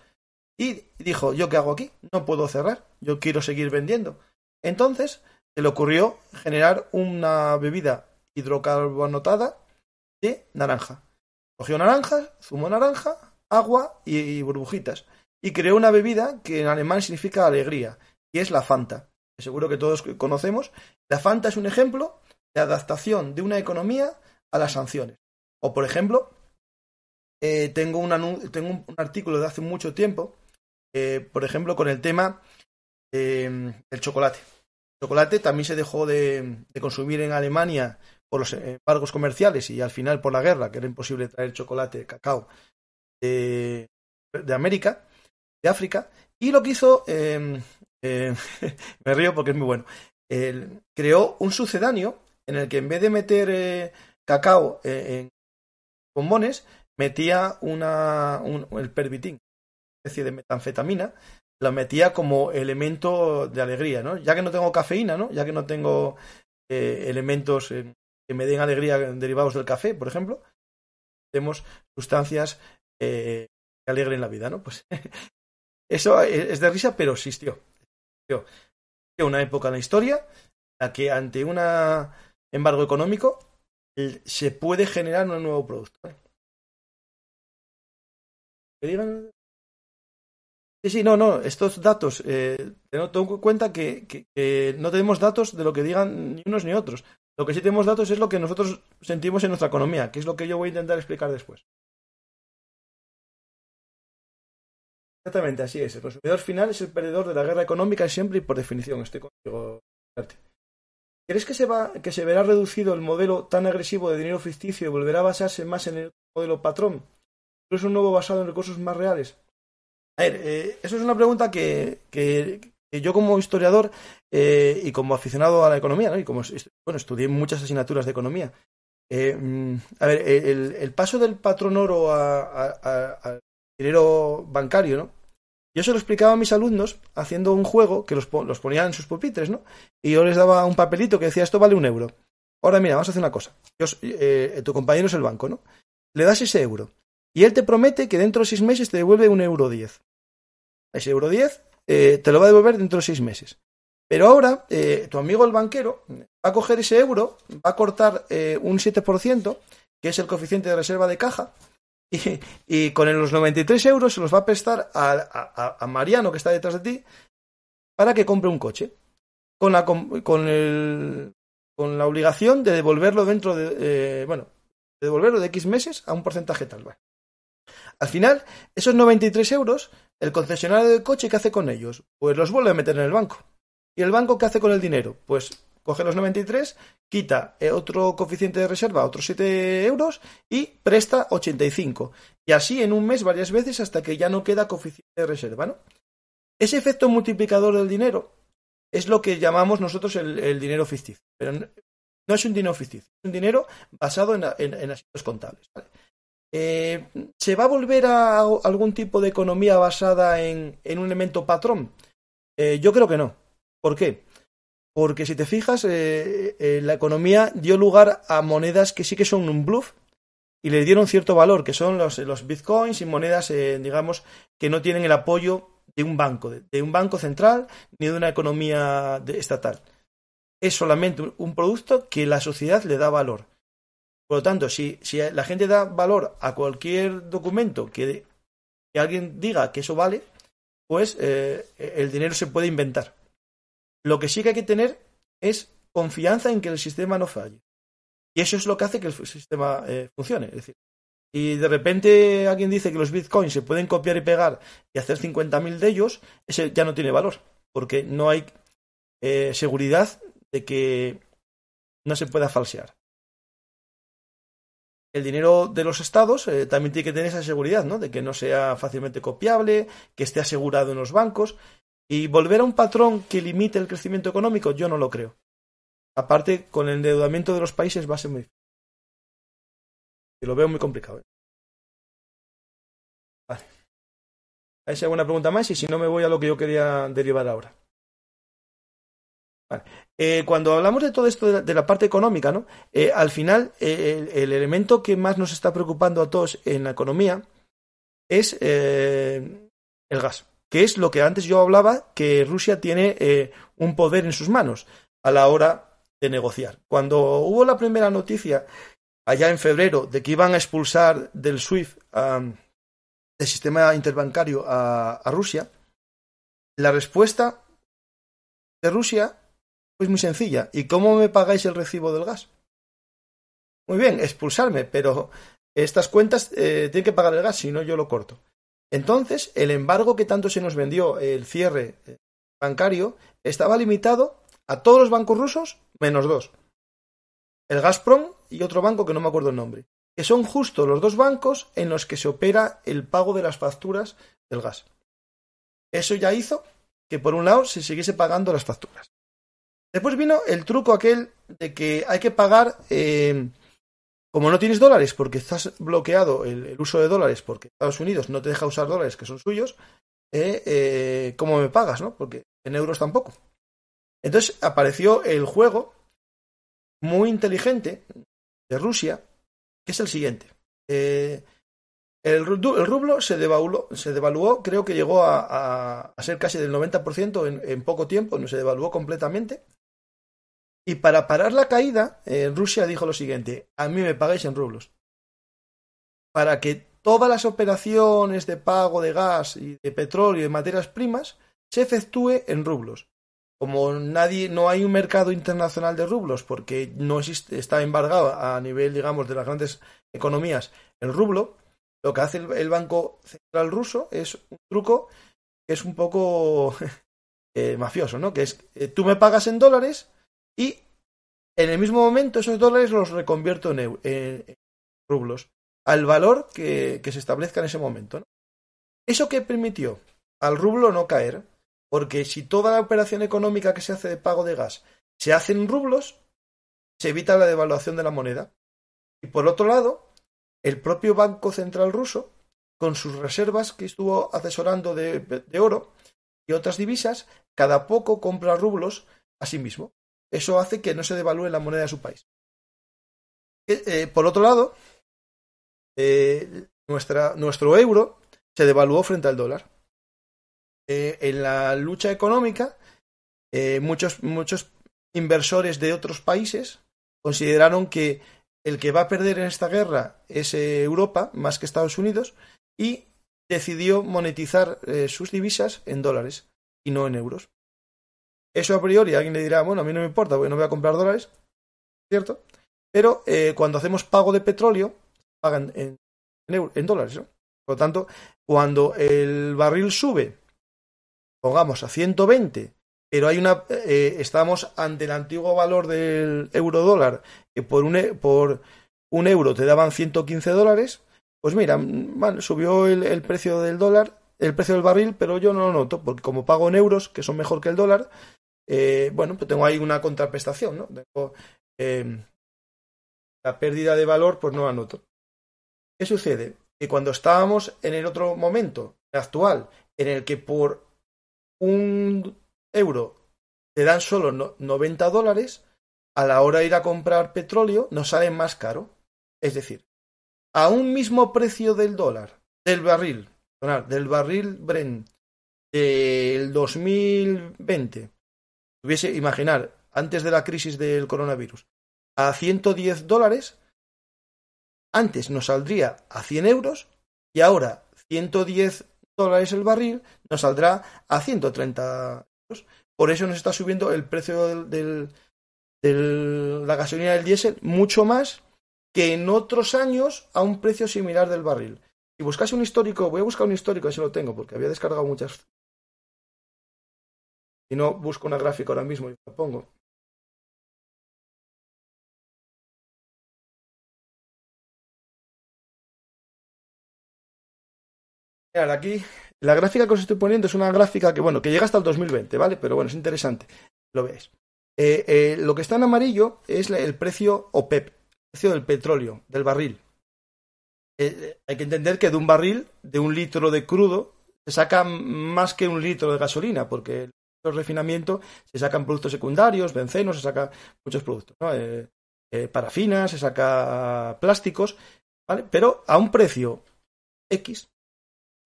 y dijo, ¿yo qué hago aquí? No puedo cerrar, yo quiero seguir vendiendo. Entonces se le ocurrió generar una bebida hidrocarbonotada de naranja. Cogió naranja, zumo naranja, agua y burbujitas y creó una bebida que en alemán significa alegría y es la Fanta. Seguro que todos conocemos. La Fanta es un ejemplo de adaptación de una economía a las sanciones. O, por ejemplo, eh, tengo, tengo, un, artículo de hace mucho tiempo, eh, por ejemplo, con el tema eh, del chocolate. El chocolate también se dejó de, consumir en Alemania por los embargos comerciales y al final por la guerra, que era imposible traer chocolate, cacao de, de América, de África. Y lo que hizo, me río porque es muy bueno, creó un sucedáneo en el que en vez de meter eh, cacao eh, en bombones, metía una, el pervitín, una especie de metanfetamina, la metía como elemento de alegría, ¿no? Ya que no tengo cafeína, ¿no? Ya que no tengo eh, elementos que me den alegría derivados del café, por ejemplo, tenemos sustancias eh, que alegren la vida, ¿no? Pues eso es de risa, pero existió. existió. Una época en la historia la que ante una embargo económico, se puede generar un nuevo producto. ¿Qué digan? Sí, sí, no, no, estos datos, eh, tengo en cuenta que, no tenemos datos de lo que digan ni unos ni otros. Lo que sí tenemos datos es lo que nosotros sentimos en nuestra economía, que es lo que yo voy a intentar explicar después. Exactamente, así es. El consumidor final es el perdedor de la guerra económica siempre y por definición. Estoy contigo. ¿Crees que se, va, que se verá reducido el modelo tan agresivo de dinero ficticio y volverá a basarse más en el modelo patrón? es un nuevo basado en recursos más reales? A ver, eh, eso es una pregunta que, yo como historiador eh, y como aficionado a la economía, y como bueno, estudié muchas asignaturas de economía, eh, mm, a ver, el, el, paso del patrón oro al dinero bancario, ¿no? Yo se lo explicaba a mis alumnos haciendo un juego que los, los ponían en sus pupitres, ¿no? Y yo les daba un papelito que decía, esto vale un euro. Ahora mira, vamos a hacer una cosa. Eh, tu compañero es el banco, ¿no? Le das ese euro. Y él te promete que dentro de seis meses te devuelve un euro diez. Ese euro diez eh, te lo va a devolver dentro de seis meses. Pero ahora, eh, tu amigo el banquero va a coger ese euro, va a cortar un 7%, que es el coeficiente de reserva de caja, y, con los 93 euros se los va a prestar a, Mariano, que está detrás de ti, para que compre un coche. Con la, con el, con la obligación de devolverlo dentro de. Eh, bueno, de devolverlo de X meses a un porcentaje tal. Al final, esos 93 euros, el concesionario del coche, ¿qué hace con ellos? Pues los vuelve a meter en el banco. ¿Y el banco qué hace con el dinero? Pues coge los 93, quita eh, otro coeficiente de reserva, otros 7 euros, y presta 85. Y así en un mes varias veces hasta que ya no queda coeficiente de reserva, ¿no? Ese efecto multiplicador del dinero es lo que llamamos nosotros el, dinero ficticio. Pero no es un dinero ficticio, es un dinero basado en, asuntos contables. Eh, ¿Se va a volver a algún tipo de economía basada en, un elemento patrón? Eh, yo creo que no. ¿Por qué? Porque si te fijas, eh, eh, la economía dio lugar a monedas que sí que son un bluff y le dieron cierto valor, que son los, bitcoins y monedas, eh, digamos, que no tienen el apoyo de un banco, de, un banco central ni de una economía estatal. Es solamente un producto que la sociedad le da valor. Por lo tanto, si, la gente da valor a cualquier documento que, que alguien diga que eso vale, pues el dinero se puede inventar. Lo que sí que hay que tener es confianza en que el sistema no falle. Y eso es lo que hace que el sistema eh, funcione. Es decir, y de repente alguien dice que los bitcoins se pueden copiar y pegar y hacer 50.000 de ellos, ese ya no tiene valor, porque no hay eh, seguridad de que no se pueda falsear. El dinero de los estados eh, también tiene que tener esa seguridad, ¿no? De que no sea fácilmente copiable, que esté asegurado en los bancos. Y volver a un patrón que limite el crecimiento económico, yo no lo creo. Aparte, con el endeudamiento de los países va a ser muy difícil. Y lo veo muy complicado. ¿eh? Vale. ¿Hay alguna pregunta más? Y si no, me voy a lo que yo quería derivar ahora. Vale. Eh, cuando hablamos de todo esto de la, parte económica, ¿no? Eh, al final, el, el, elemento que más nos está preocupando a todos en la economía es el gas que es lo que antes yo hablaba, que Rusia tiene eh, un poder en sus manos a la hora de negociar. Cuando hubo la primera noticia, allá en febrero, de que iban a expulsar del SWIFT, el sistema interbancario, a, Rusia, la respuesta de Rusia fue muy sencilla. ¿Y cómo me pagáis el recibo del gas? Muy bien, expulsarme, pero estas cuentas eh, tienen que pagar el gas, si no yo lo corto. Entonces, el embargo que tanto se nos vendió, el cierre eh, bancario, estaba limitado a todos los bancos rusos menos dos. El Gazprom y otro banco que no me acuerdo el nombre, que son justo los dos bancos en los que se opera el pago de las facturas del gas. Eso ya hizo que por un lado se siguiese pagando las facturas. Después vino el truco aquel de que hay que pagar eh, como no tienes dólares porque estás bloqueado el, uso de dólares porque Estados Unidos no te deja usar dólares que son suyos, eh, eh, ¿cómo me pagas? ¿no? Porque en euros tampoco. Entonces apareció el juego muy inteligente de Rusia, que es el siguiente. Eh, el, rublo se, devaluó, se devaluó, creo que llegó a, ser casi del 90% en, en, poco tiempo, no se devaluó completamente. Y para parar la caída, en eh, Rusia dijo lo siguiente, a mí me pagáis en rublos. Para que todas las operaciones de pago de gas y de petróleo y de materias primas se efectúe en rublos. Como nadie, no hay un mercado internacional de rublos porque no existe, está embargado a nivel, digamos, de las grandes economías el rublo, lo que hace el, Banco Central ruso es un truco que es un poco eh, mafioso, ¿no? Que es, eh, tú me pagas en dólares, y en el mismo momento esos dólares los reconvierto en, rublos, al valor que, se establezca en ese momento. ¿Eso que permitió? Al rublo no caer, porque si toda la operación económica que se hace de pago de gas se hace en rublos, se evita la devaluación de la moneda. Y por otro lado, el propio Banco Central ruso, con sus reservas que estuvo asesorando de, de oro y otras divisas, cada poco compra rublos a sí mismo. Eso hace que no se devalúe la moneda de su país. Eh, eh, por otro lado, eh, nuestro euro se devaluó frente al dólar. en la lucha económica, muchos, muchos inversores de otros países consideraron que el que va a perder en esta guerra es Europa más que Estados Unidos y decidió monetizar sus divisas en dólares y no en euros. Eso a priori alguien le dirá, bueno, a mí no me importa porque no voy a comprar dólares, ¿cierto? Pero eh, cuando hacemos pago de petróleo, pagan en, dólares, ¿no? Por lo tanto, cuando el barril sube, pongamos a 120, pero hay una eh, estamos ante el antiguo valor del euro dólar, que por un, e, por euro te daban 115 dólares, pues mira, subió el, el, precio del dólar, el precio del barril, pero yo no lo noto, porque como pago en euros, que son mejor que el dólar, eh, bueno, pues tengo ahí una contraprestación, ¿no? Eh, la pérdida de valor, pues no anoto. ¿Qué sucede? Que cuando estábamos en el otro momento, actual, en el que por un euro te dan solo 90 dólares, a la hora de ir a comprar petróleo no sale más caro. Es decir, a un mismo precio del dólar, del barril, del barril Brent del 2020 tuviese, imaginar, antes de la crisis del coronavirus, a 110 dólares, antes nos saldría a 100 euros y ahora 110 dólares el barril nos saldrá a 130 euros. Por eso nos está subiendo el precio de la gasolina del diésel mucho más que en otros años a un precio similar del barril. Si buscase un histórico, voy a buscar un histórico, así lo tengo, porque había descargado muchas no, busco una gráfica ahora mismo y la pongo. aquí la gráfica que os estoy poniendo es una gráfica que, bueno, que llega hasta el 2020, ¿vale? Pero bueno, es interesante, lo veis. Eh, eh, lo que está en amarillo es el precio OPEP, e el precio del petróleo, del barril. Eh, hay que entender que de un barril, de un litro de crudo, se saca más que un litro de gasolina, porque refinamiento se sacan productos secundarios, benceno, se saca muchos productos, ¿no? Eh, eh, parafinas, se saca plásticos, ¿vale? Pero a un precio X,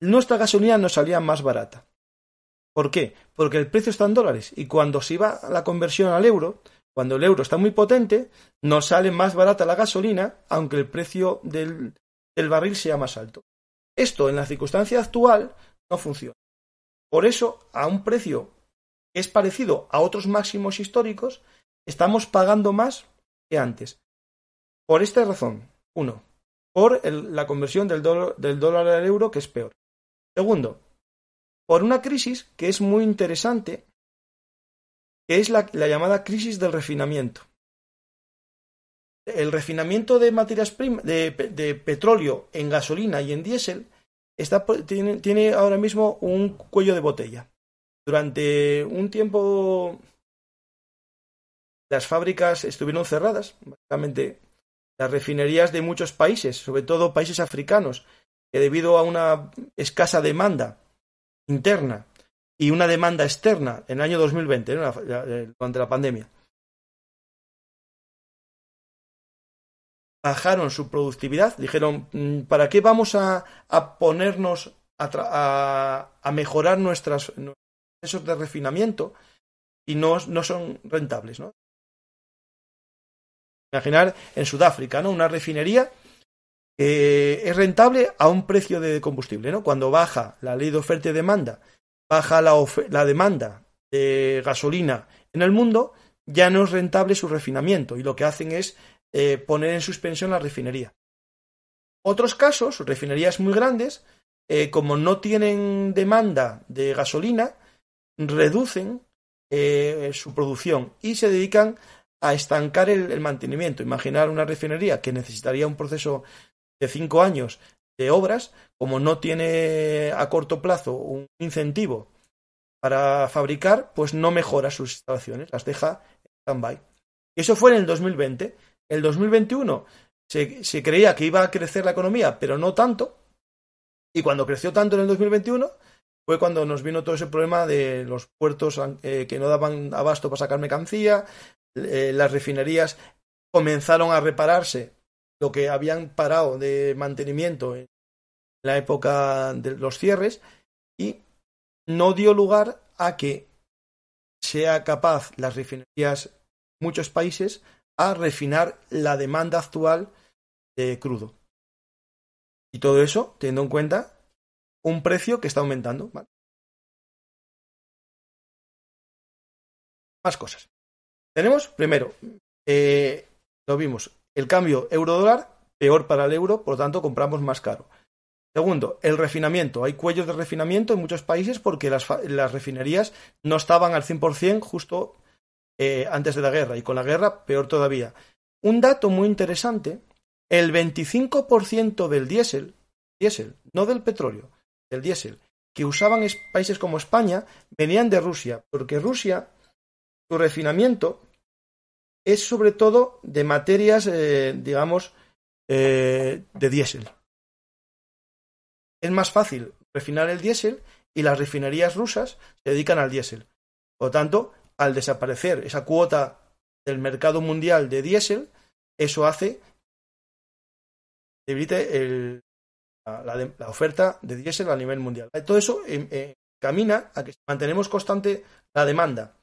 nuestra gasolina nos salía más barata. ¿Por qué? Porque el precio está en dólares y cuando se va la conversión al euro, cuando el euro está muy potente, nos sale más barata la gasolina, aunque el precio del, del barril sea más alto. Esto en la circunstancia actual no funciona. Por eso, a un precio es parecido a otros máximos históricos, estamos pagando más que antes. Por esta razón, uno, por la conversión del, del dólar al euro, que es peor. Segundo, por una crisis que es muy interesante, que es la, llamada crisis del refinamiento. El refinamiento de materias primas, de, petróleo en gasolina y en diésel, tiene ahora mismo un cuello de botella. Durante un tiempo las fábricas estuvieron cerradas, básicamente las refinerías de muchos países, sobre todo países africanos, que debido a una escasa demanda interna y una demanda externa en el año 2020, eh, durante la pandemia, bajaron su productividad, dijeron, mm, ¿para qué vamos a, ponernos a mejorar nuestras, procesos de refinamiento y no, son rentables. ¿no? Imaginar en Sudáfrica, ¿no? Una refinería que es rentable a un precio de combustible, ¿no? Cuando baja la ley de oferta y demanda, baja la, la demanda de gasolina en el mundo, ya no es rentable su refinamiento y lo que hacen es eh, poner en suspensión la refinería. Otros casos, refinerías muy grandes, eh, como no tienen demanda de gasolina, reducen eh, su producción y se dedican a estancar el, mantenimiento. Imaginar una refinería que necesitaría un proceso de cinco años de obras, como no tiene a corto plazo un incentivo para fabricar, pues no mejora sus instalaciones, las deja en stand-by. Eso fue en el 2020. El 2021 se, se creía que iba a crecer la economía, pero no tanto. Y cuando creció tanto en el 2021, fue cuando nos vino todo ese problema de los puertos eh, que no daban abasto para sacar mercancía, eh, las refinerías comenzaron a repararse lo que habían parado de mantenimiento en la época de los cierres y no dio lugar a que sea capaz las refinerías muchos países a refinar la demanda actual de crudo. Y todo eso teniendo en cuenta un precio que está aumentando. Más cosas. Tenemos, primero, eh, lo vimos, el cambio euro-dólar, peor para el euro, por lo tanto compramos más caro. Segundo, el refinamiento. Hay cuellos de refinamiento en muchos países porque las, refinerías no estaban al 100% justo eh, antes de la guerra y con la guerra peor todavía. Un dato muy interesante, el 25% del diésel, diésel, no del petróleo, del diésel que usaban países como España venían de Rusia, porque Rusia, su refinamiento es sobre todo de materias, eh, digamos, eh, de diésel. Es más fácil refinar el diésel y las refinerías rusas se dedican al diésel. Por lo tanto, al desaparecer esa cuota del mercado mundial de diésel, eso hace evite el la, oferta de diésel a nivel mundial. Todo eso eh, eh, camina a que mantenemos constante la demanda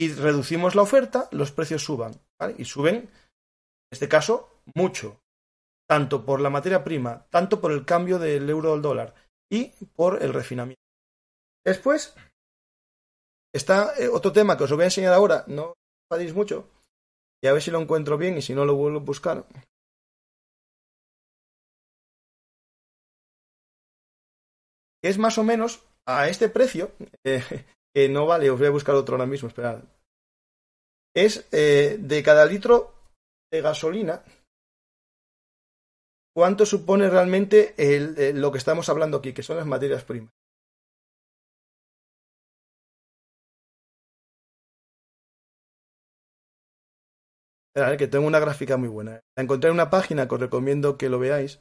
y reducimos la oferta, los precios suban. Y suben, en este caso, mucho. Tanto por la materia prima, tanto por el cambio del euro al dólar y por el refinamiento. Después, está eh, otro tema que os voy a enseñar ahora, no os mucho, y a ver si lo encuentro bien y si no lo vuelvo a buscar. es más o menos a este precio, eh, que no vale, os voy a buscar otro ahora mismo, esperad. Es eh, de cada litro de gasolina, ¿cuánto supone realmente eh, lo que estamos hablando aquí, que son las materias primas? Esperad, que tengo una gráfica muy buena. La encontré en una página que os recomiendo que lo veáis.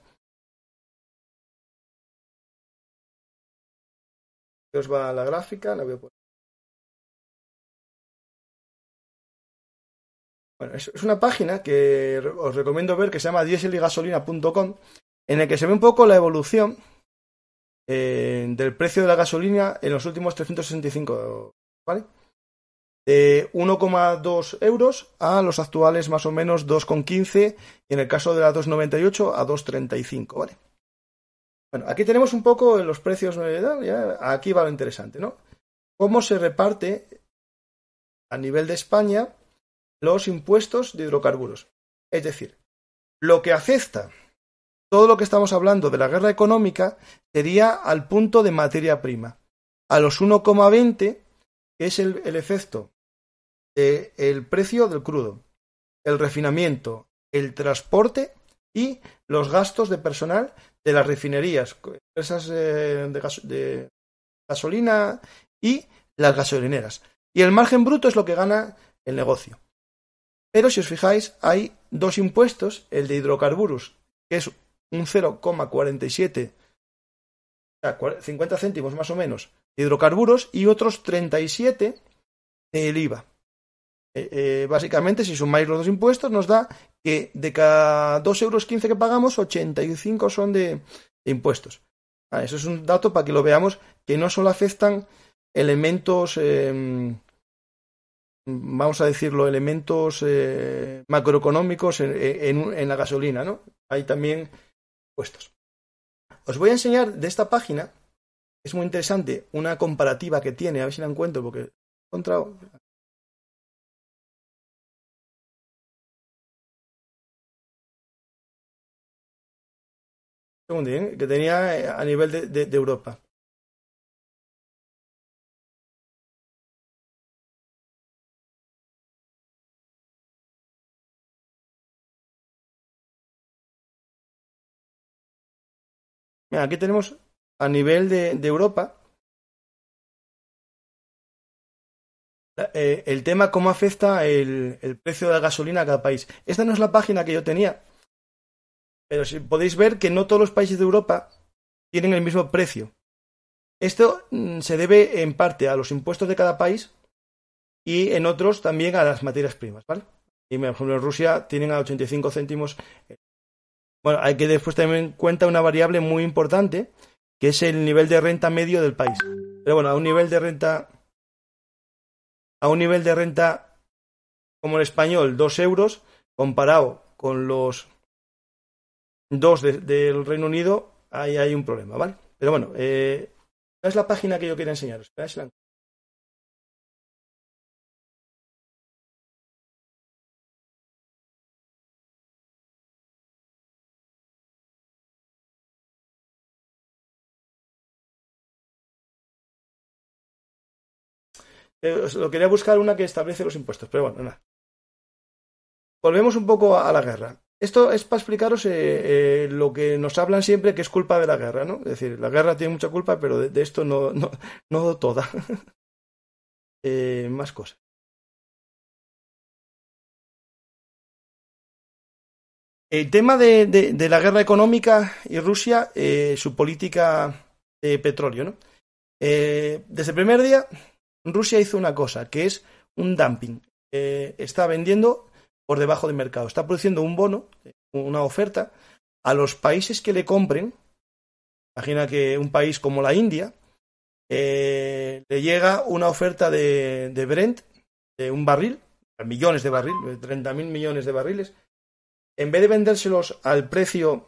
os va la gráfica, la voy a poner. Bueno, es, una página que os recomiendo ver que se llama dieselgasolina.com, en el que se ve un poco la evolución eh, del precio de la gasolina en los últimos 365, ¿vale? De 1,2 euros a los actuales más o menos 2,15 y en el caso de la 2,98 a 2,35, ¿vale? Bueno, aquí tenemos un poco los precios, eh, aquí va lo interesante, ¿no? Cómo se reparte a nivel de España los impuestos de hidrocarburos. Es decir, lo que afecta todo lo que estamos hablando de la guerra económica sería al punto de materia prima, a los 1,20, que es el, efecto del precio del crudo, el refinamiento, el transporte y los gastos de personal de las refinerías, empresas eh, de, gasolina y las gasolineras. Y el margen bruto es lo que gana el negocio. Pero si os fijáis, hay dos impuestos, el de hidrocarburos, que es un 0,47, 50 céntimos más o menos, de hidrocarburos, y otros 37 del IVA. Eh, eh, básicamente, si sumáis los dos impuestos, nos da que de cada 2,15 euros que pagamos, 85 son de, impuestos. Ah, eso es un dato para que lo veamos, que no solo afectan elementos, em, vamos a decirlo, elementos eh, macroeconómicos en, en, la gasolina, ¿no? Hay también impuestos. Os voy a enseñar de esta página, es muy interesante, una comparativa que tiene, a ver si la encuentro, porque he encontrado, que tenía eh, a nivel de, Europa. aquí tenemos a nivel de, Europa eh, el tema cómo afecta el precio de la gasolina a cada país. Esta no es la página que yo tenía, pero si podéis ver que no todos los países de Europa tienen el mismo precio. Esto mm, se debe en parte a los impuestos de cada país y en otros también a las materias primas, ¿vale? Y por ejemplo en Rusia tienen a 85 céntimos. Eh, bueno, hay que después tener en cuenta una variable muy importante que es el nivel de renta medio del país. Pero bueno, a un nivel de renta a un nivel de renta como el español, 2 euros, comparado con los dos del Reino Unido, ahí hay un problema, ¿vale? Pero bueno, eh, es la página que yo quería enseñaros. Eh, os lo quería buscar una que establece los impuestos, pero bueno, nada. Volvemos un poco a la guerra. Esto es para explicaros eh, eh, lo que nos hablan siempre, que es culpa de la guerra, ¿no? Es decir, la guerra tiene mucha culpa, pero de, esto no, toda. Eh, más cosas. El tema de, la guerra económica y Rusia, su política de petróleo, ¿no? desde el primer día, Rusia hizo una cosa, que es un dumping. está vendiendo por debajo del mercado. Está produciendo un bono, una oferta, a los países que le compren. Imagina que un país como la India eh, le llega una oferta de, Brent, de un barril, millones de barriles, 30 mil millones de barriles. En vez de vendérselos al precio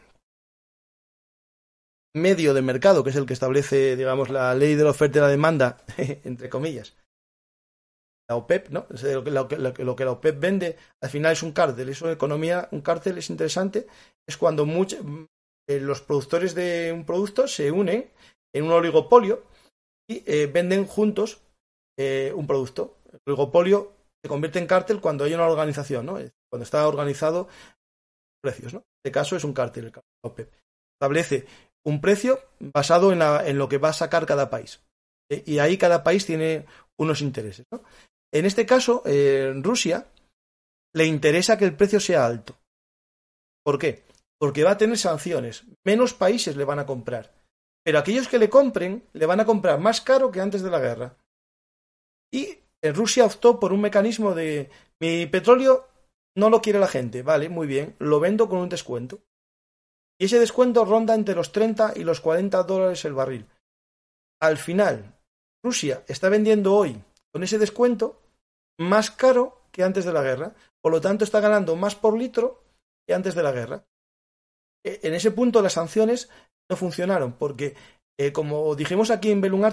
medio de mercado, que es el que establece, digamos, la ley de la oferta y la demanda, entre comillas, la OPEP, e ¿no? Lo que, la OPEP e vende al final es un cártel. Eso en economía, un cártel es interesante. Es cuando muchos eh, los productores de un producto se unen en un oligopolio y eh, venden juntos eh, un producto. El oligopolio se convierte en cártel cuando hay una organización, ¿no? Cuando está organizado precios, ¿no? En este caso es un cártel, el e Establece un precio basado en, en, lo que va a sacar cada país. Y ahí cada país tiene unos intereses. ¿no? En este caso, eh, en Rusia, le interesa que el precio sea alto. ¿Por qué? Porque va a tener sanciones. Menos países le van a comprar. Pero aquellos que le compren, le van a comprar más caro que antes de la guerra. Y en Rusia optó por un mecanismo de mi petróleo no lo quiere la gente. Vale, muy bien, lo vendo con un descuento. Y ese descuento ronda entre los 30 y los 40 dólares el barril. Al final, Rusia está vendiendo hoy con ese descuento más caro que antes de la guerra. Por lo tanto, está ganando más por litro que antes de la guerra. E, en ese punto las sanciones no funcionaron porque, eh, como dijimos aquí en Belum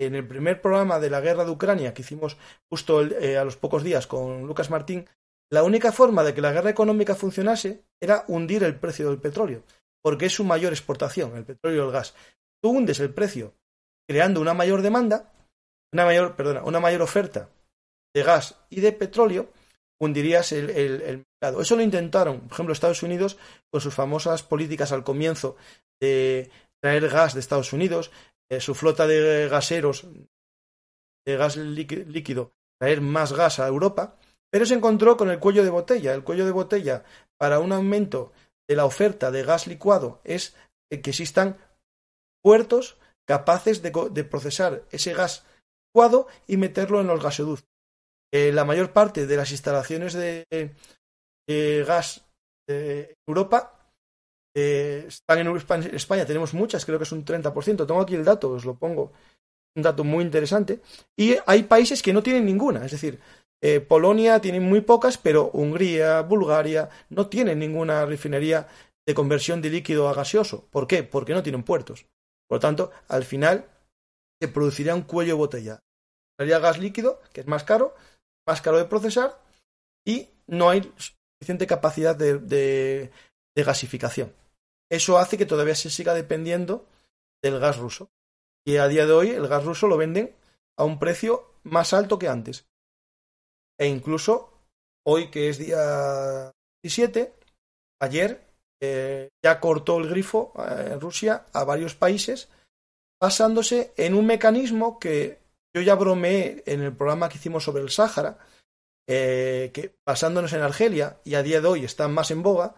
en el primer programa de la guerra de Ucrania que hicimos justo eh, a los pocos días con Lucas Martín, la única forma de que la guerra económica funcionase era hundir el precio del petróleo, porque es su mayor exportación, el petróleo y el gas. Tú hundes el precio creando una mayor demanda, una mayor, perdona, una mayor oferta de gas y de petróleo, hundirías el, el, mercado. Eso lo intentaron, por ejemplo, Estados Unidos con sus famosas políticas al comienzo de traer gas de Estados Unidos, eh, su flota de gaseros de gas líquido, traer más gas a Europa, pero se encontró con el cuello de botella. El cuello de botella para un aumento de la oferta de gas licuado es que existan puertos capaces de, de procesar ese gas licuado y meterlo en los gasoductos. Eh, la mayor parte de las instalaciones de, gas de Europa eh, están en España, tenemos muchas, creo que es un 30%. Tengo aquí el dato, os lo pongo. Un dato muy interesante. Y hay países que no tienen ninguna, es decir, eh, Polonia tiene muy pocas, pero Hungría, Bulgaria no tienen ninguna refinería de conversión de líquido a gaseoso. ¿Por qué? Porque no tienen puertos. Por lo tanto, al final se produciría un cuello de botella. Sería gas líquido, que es más caro, más caro de procesar y no hay suficiente capacidad de, gasificación. Eso hace que todavía se siga dependiendo del gas ruso. Y a día de hoy el gas ruso lo venden a un precio más alto que antes. E incluso hoy que es día 17, ayer eh, ya cortó el grifo eh, en Rusia a varios países, basándose en un mecanismo que yo ya bromeé en el programa que hicimos sobre el Sáhara, eh, que basándonos en Argelia, y a día de hoy está más en boga,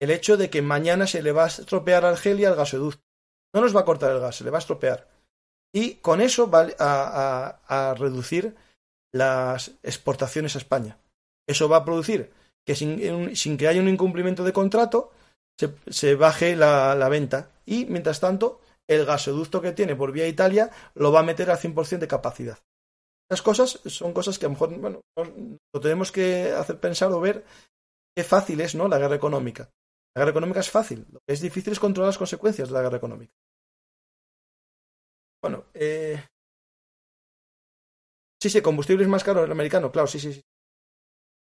el hecho de que mañana se le va a estropear a Argelia el gasoducto. No nos va a cortar el gas, se le va a estropear. Y con eso va a, reducir las exportaciones a España. Eso va a producir que sin, que haya un incumplimiento de contrato, se, baje la venta. Y mientras tanto, el gasoducto que tiene por vía Italia lo va a meter al 100% de capacidad. Estas cosas son cosas que a lo mejor, lo tenemos que hacer pensar o ver qué fácil es, ¿no? La guerra económica. La guerra económica es fácil, lo que es difícil es controlar las consecuencias de la guerra económica. Bueno, eh, sí, sí, combustible es más caro el americano, claro, sí, sí, sí.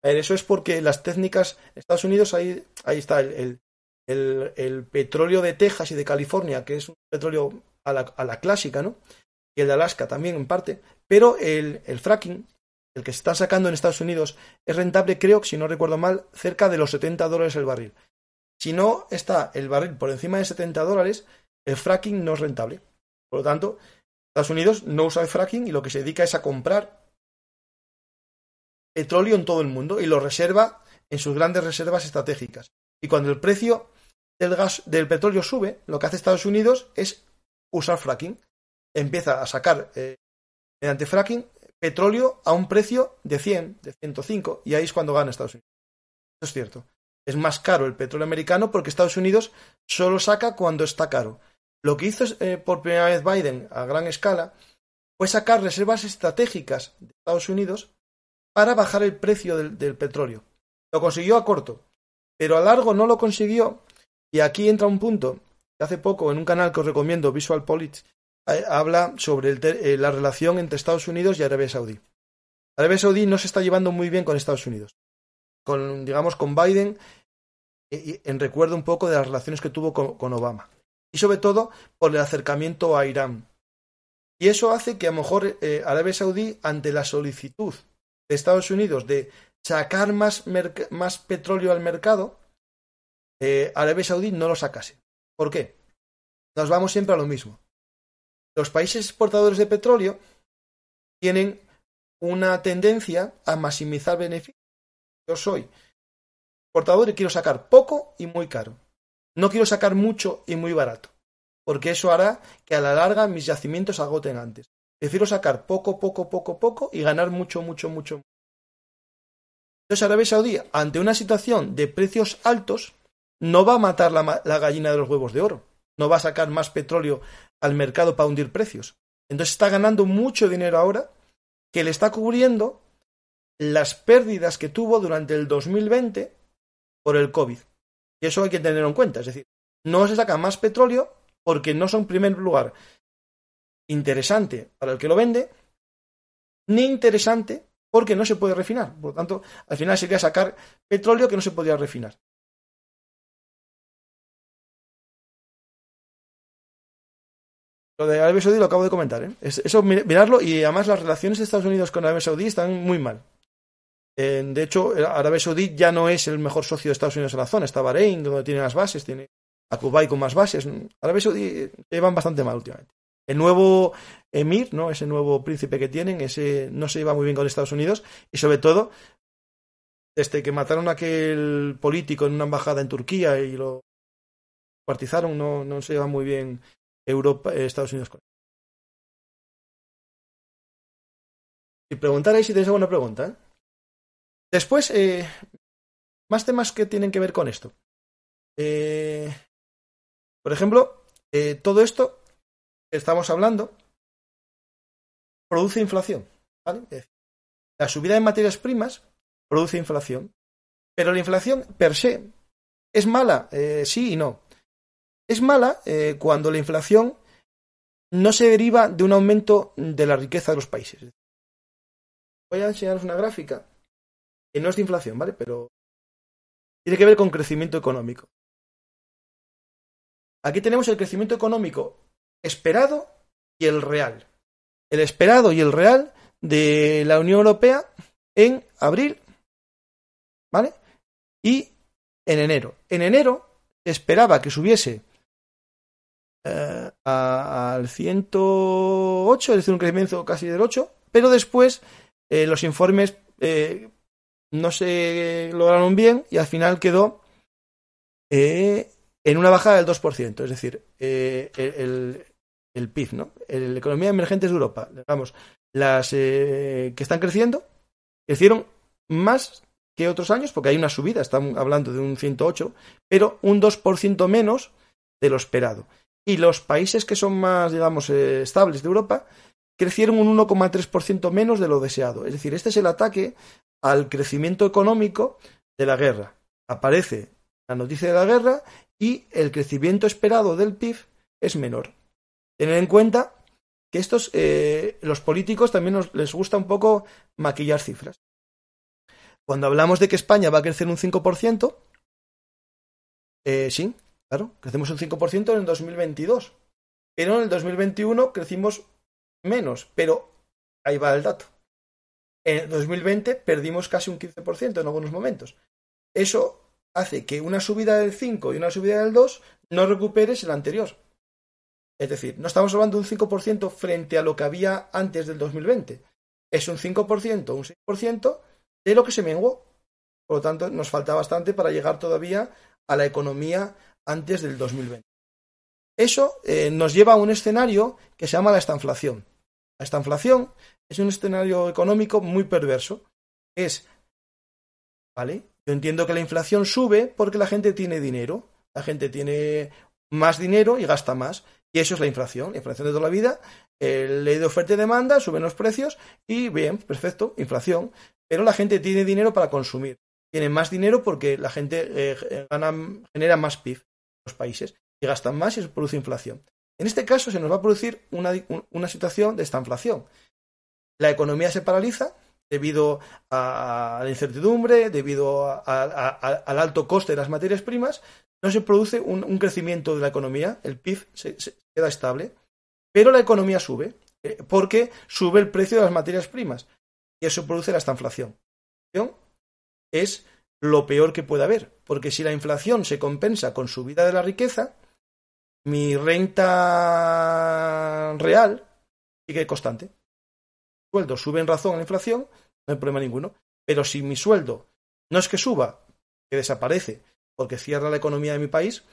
eso es porque las técnicas, Estados Unidos ahí, ahí está el el, petróleo de Texas y de California, que es un petróleo a la, clásica, ¿no? Y el de Alaska también en parte, pero el, el, fracking, el que se está sacando en Estados Unidos, es rentable, creo, si no recuerdo mal, cerca de los 70 dólares el barril. Si no está el barril por encima de 70 dólares, el fracking no es rentable. Por lo tanto, Estados Unidos no usa el fracking y lo que se dedica es a comprar petróleo en todo el mundo y lo reserva en sus grandes reservas estratégicas. Y cuando el precio del gas, del petróleo sube, lo que hace Estados Unidos es usar fracking. Empieza a sacar eh, mediante fracking petróleo a un precio de 100, de 105, y ahí es cuando gana Estados Unidos. Eso es cierto. Es más caro el petróleo americano porque Estados Unidos solo saca cuando está caro. Lo que hizo eh, por primera vez Biden a gran escala fue sacar reservas estratégicas de Estados Unidos para bajar el precio del petróleo. Lo consiguió a corto, pero a largo no lo consiguió y aquí entra un punto. Hace poco, en un canal que os recomiendo, Visual eh, habla sobre eh, la relación entre Estados Unidos y Arabia Saudí. Arabia Saudí no se está llevando muy bien con Estados Unidos. Con, digamos, con Biden, en recuerdo un poco de las relaciones que tuvo con, Obama. Y sobre todo por el acercamiento a Irán. Y eso hace que a lo mejor eh, Arabia Saudí, ante la solicitud de Estados Unidos de sacar más, más petróleo al mercado, eh, Arabia Saudí no lo sacase. ¿Por qué? Nos vamos siempre a lo mismo. Los países exportadores de petróleo tienen una tendencia a maximizar beneficios. Yo soy exportador y quiero sacar poco y muy caro. No quiero sacar mucho y muy barato, porque eso hará que a la larga mis yacimientos agoten antes. Prefiero sacar poco, poco, poco, poco y ganar mucho, mucho, mucho. Entonces Arabia Saudí, ante una situación de precios altos, no va a matar la, gallina de los huevos de oro, no va a sacar más petróleo al mercado para hundir precios. Entonces está ganando mucho dinero ahora que le está cubriendo las pérdidas que tuvo durante el 2020 por el COVID. Y eso hay que tenerlo en cuenta. Es decir, no se saca más petróleo porque no son, primer lugar, interesante para el que lo vende, ni interesante porque no se puede refinar. Por lo tanto, al final se sacar petróleo que no se podía refinar. Lo de Arabia Saudí lo acabo de comentar, ¿eh? eso, mirarlo, y además las relaciones de Estados Unidos con Arabia Saudí están muy mal. Eh, de hecho, eh, Arabia Saudí ya no es el mejor socio de Estados Unidos en la zona. Está Bahrein, donde tiene las bases, tiene a Kuwait con más bases. Arabia Saudí eh, llevan bastante mal últimamente. El nuevo emir, ¿no? Ese nuevo príncipe que tienen, ese no se lleva muy bien con Estados Unidos y sobre todo desde que mataron a aquel político en una embajada en Turquía y lo partizaron, no, no se lleva muy bien Europa, eh, Estados Unidos con Y si tenéis alguna pregunta. ¿eh? Después, eh, más temas que tienen que ver con esto. por ejemplo, todo esto que estamos hablando produce inflación. La subida de materias primas produce inflación. Pero la inflación per se es mala, sí y no. Es mala eh, cuando la inflación no se deriva de un aumento de la riqueza de los países. Voy a enseñaros una gráfica que no es de inflación, ¿vale? Pero tiene que ver con crecimiento económico. Aquí tenemos el crecimiento económico esperado y el real. El esperado y el real de la Unión Europea en abril, ¿vale? Y en enero. En enero esperaba que subiese al 108, es decir, un crecimiento casi del 8, pero después eh, los informes eh, no se lograron bien y al final quedó eh, en una bajada del 2%, es decir, el, el, PIB, ¿no? La economía emergente de Europa, digamos las que están creciendo, crecieron más que otros años, porque hay una subida, estamos hablando de un 108, pero un 2% menos de lo esperado y los países que son más, digamos, eh, estables de Europa crecieron un 1,3% menos de lo deseado. Es decir, este es el ataque al crecimiento económico de la guerra. Aparece la noticia de la guerra y el crecimiento esperado del PIB es menor. Tener en cuenta que estos, eh, los políticos también les gusta un poco maquillar cifras. Cuando hablamos de que España va a crecer un 5%, eh, sí, Claro, crecemos un 5% en el 2022. Pero en el 2021 crecimos menos, pero ahí va el dato. En el 2020 perdimos casi un 15% en algunos momentos. Eso hace que una subida del 5 y una subida del 2 no recuperes el anterior. Es decir, no estamos hablando de un 5% frente a lo que había antes del 2020. Es un 5%, un 6% de lo que se menguó. Por lo tanto, nos falta bastante para llegar todavía a la economía antes del 2020. Eso eh, nos lleva a un escenario que se llama la estanflación. La estanflación es un escenario económico muy perverso. Es, ¿vale? Yo entiendo que la inflación sube porque la gente tiene dinero, la gente tiene más dinero y gasta más. Y eso es la inflación, la inflación de toda la vida, eh, ley de oferta y demanda, suben los precios y bien, perfecto, inflación. Pero la gente tiene dinero para consumir. Tiene más dinero porque la gente eh, genera más PIB los países que gastan más y eso produce inflación. En este caso se nos va a producir una, situación de estanflación. La economía se paraliza debido a la incertidumbre, debido al alto coste de las materias primas, no se produce un, crecimiento de la economía, el PIB se, queda estable, pero la economía sube, eh, porque sube el precio de las materias primas y eso produce la estanflación. Es lo peor que pueda haber, porque si la inflación se compensa con subida de la riqueza, mi renta real sigue constante. sueldo sube en razón a la inflación, no hay problema ninguno. Pero si mi sueldo no es que suba, que desaparece, porque cierra la economía de mi país,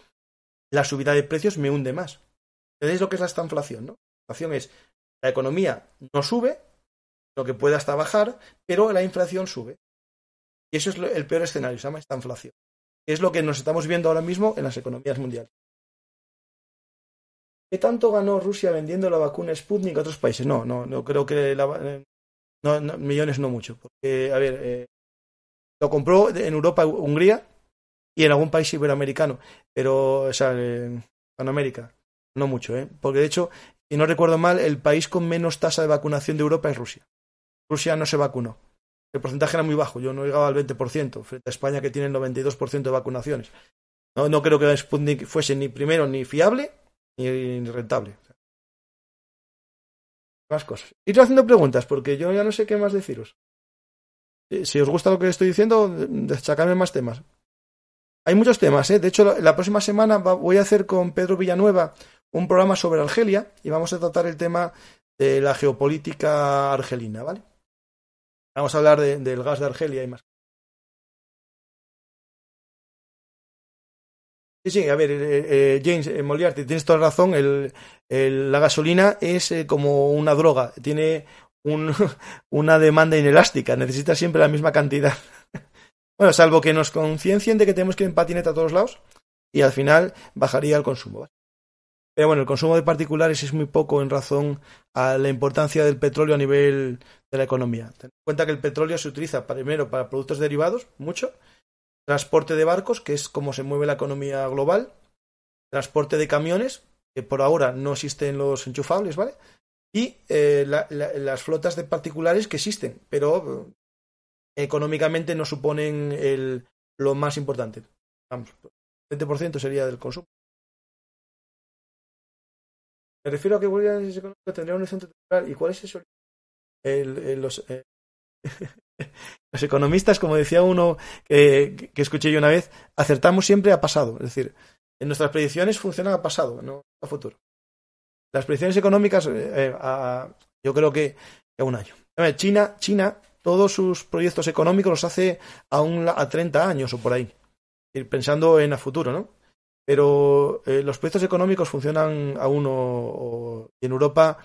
la subida de precios me hunde más. ¿Entendéis lo que es la estanflación? ¿no? La inflación es la economía no sube, lo que puede hasta bajar, pero la inflación sube. Y eso es el peor escenario, se llama esta inflación. Es lo que nos estamos viendo ahora mismo en las economías mundiales. ¿Qué tanto ganó Rusia vendiendo la vacuna Sputnik a otros países? No, no, no creo que eh, millones no mucho. Porque, a ver, eh, lo compró en Europa, Hungría y en algún país iberoamericano, pero, o sea, en América, no mucho, ¿eh? Porque de hecho, y no recuerdo mal, el país con menos tasa de vacunación de Europa es Rusia. Rusia no se vacunó el porcentaje era muy bajo, yo no llegaba al 20%, frente a España que tiene el 92% de vacunaciones. No, creo que Sputnik fuese ni primero ni fiable ni rentable. Más cosas. Ir haciendo preguntas, porque yo ya no sé qué más deciros. Si os gusta lo que estoy diciendo, destacadme más temas. Hay muchos temas, ¿eh? De hecho, la próxima semana voy a hacer con Pedro Villanueva un programa sobre Argelia y vamos a tratar el tema de la geopolítica argelina, ¿vale? Vamos a hablar del gas de Argelia y más. Sí, sí, a ver, eh, eh James eh, Moliarty, tienes toda la razón. la gasolina es eh, como una droga, tiene una demanda inelástica, necesita siempre la misma cantidad. Bueno, salvo que nos conciencien de que tenemos que ir en patineta a todos lados y al final bajaría el consumo. Pero eh, bueno, el consumo de particulares es muy poco en razón a la importancia del petróleo a nivel de la economía. Ten en cuenta que el petróleo se utiliza primero para productos derivados, mucho, transporte de barcos, que es como se mueve la economía global, transporte de camiones, que por ahora no existen los enchufables, ¿vale? Y eh, las flotas de particulares que existen, pero eh, económicamente no suponen lo más importante. Vamos, 20% sería del consumo. Me refiero a que a un horizonte temporal. ¿Y cuál es eso? Eh, los, economistas, como decía uno que, escuché yo una vez, acertamos siempre a pasado. Es decir, en nuestras predicciones funcionan a pasado, no a futuro. Las predicciones económicas, eh, eh, yo creo que a un año. China, China, todos sus proyectos económicos los hace a, un, a 30 años o por ahí. Ir pensando en a futuro, ¿no? pero eh, los proyectos económicos funcionan a uno y en Europa,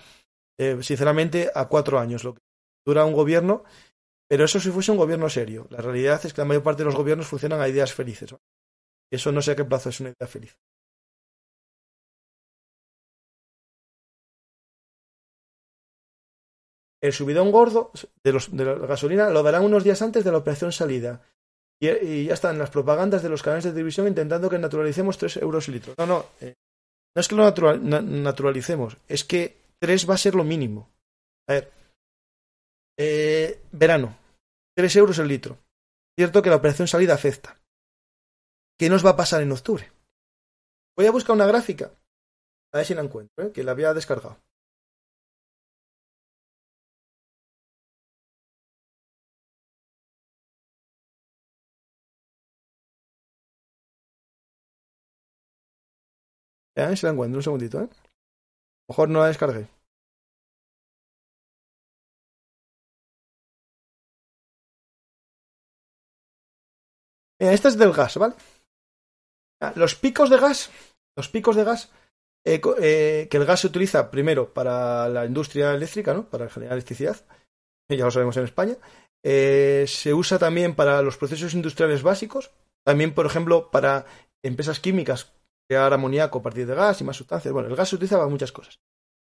eh, sinceramente, a cuatro años, lo que dura un gobierno, pero eso si fuese un gobierno serio. La realidad es que la mayor parte de los gobiernos funcionan a ideas felices. Eso no sé a qué plazo es una idea feliz. El subidón gordo de, los, de la gasolina lo darán unos días antes de la operación salida eh, y, ya están las propagandas de los canales de televisión intentando que naturalicemos 3 euros el litro. No, no, eh, no es que lo naturalicemos, es que 3 va a ser lo mínimo. A ver, eh, verano, 3 euros el litro. Cierto que la operación salida afecta. ¿Qué nos va a pasar en octubre? Voy a buscar una gráfica, a ver si la encuentro, que la había descargado. Eh, se la encuentro un segundito, ¿eh? Mejor no la descargué. Mira, esta es del gas, ¿vale? Ah, los picos de gas, los picos de gas, eh, eh, que el gas se utiliza primero para la industria eléctrica, ¿no? Para generar electricidad, ya lo sabemos en España. Eh, se usa también para los procesos industriales básicos, también, por ejemplo, para empresas químicas crear amoníaco a partir de gas y más sustancias. Bueno, el gas se utiliza para muchas cosas.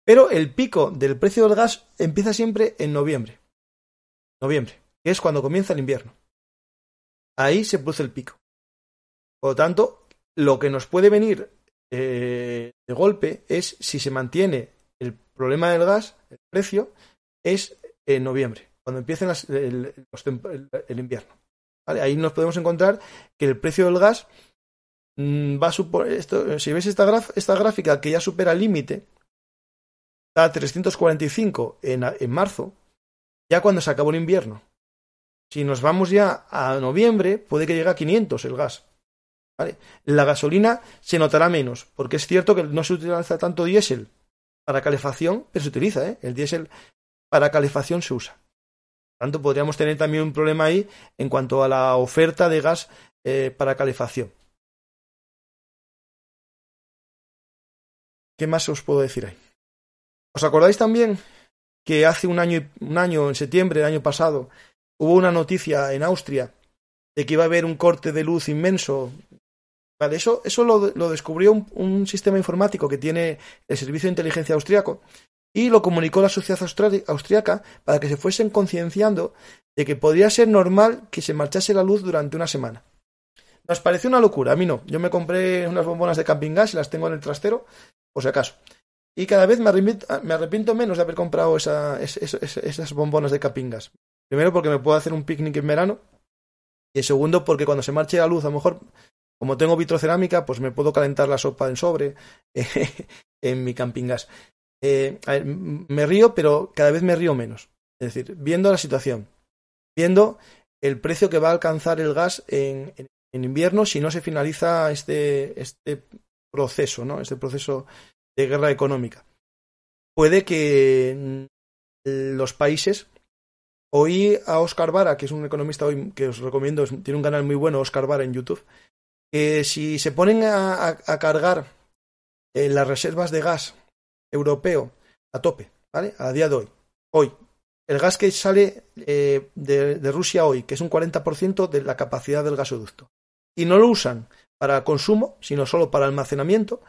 Pero el pico del precio del gas empieza siempre en noviembre. Noviembre, que es cuando comienza el invierno. Ahí se produce el pico. Por lo tanto, lo que nos puede venir eh, de golpe es si se mantiene el problema del gas, el precio, es en noviembre, cuando empiecen el, invierno. Ahí nos podemos encontrar que el precio del gas Mm, va esto, eh, si ves esta, gráfica que ya supera el límite, a 345 en, marzo, ya cuando se acabó el invierno. Si nos vamos ya a noviembre, puede que llegue a 500 el gas. La gasolina se notará menos, porque es cierto que no se utiliza tanto diésel para calefacción, pero se utiliza, ¿eh? El diésel para calefacción se usa. tanto, podríamos tener también un problema ahí en cuanto a la oferta de gas eh, para calefacción. ¿Qué más os puedo decir ahí? ¿Os acordáis también que hace un año, un año, en septiembre del año pasado, hubo una noticia en Austria de que iba a haber un corte de luz inmenso? Vale, eso, eso lo, descubrió un, un, sistema informático que tiene el Servicio de Inteligencia Austriaco y lo comunicó la sociedad austriaca para que se fuesen concienciando de que podría ser normal que se marchase la luz durante una semana. Nos pareció una locura, a mí no. Yo me compré unas bombonas de camping gas y las tengo en el trastero o sea, acaso. Y cada vez me arrepiento, menos de haber comprado esas bombonas de capingas. Primero porque me puedo hacer un picnic en verano. Y segundo porque cuando se marche la luz, a lo mejor, como tengo vitrocerámica, pues me puedo calentar la sopa en sobre en mi campingas eh, me río, pero cada vez me río menos. Es decir, viendo la situación, viendo el precio que va a alcanzar el gas en, invierno si no se finaliza este, este proceso, ¿no? Este proceso de guerra económica. Puede que los países. Oí a Oscar Vara, que es un economista hoy que os recomiendo, tiene un canal muy bueno, Oscar Vara, en YouTube, que si se ponen a, a, cargar eh, las reservas de gas europeo a tope, ¿vale? A día de hoy, hoy, el gas que sale eh, de, de Rusia hoy, que es un 40% de la capacidad del gasoducto, y no lo usan para consumo, sino solo para almacenamiento,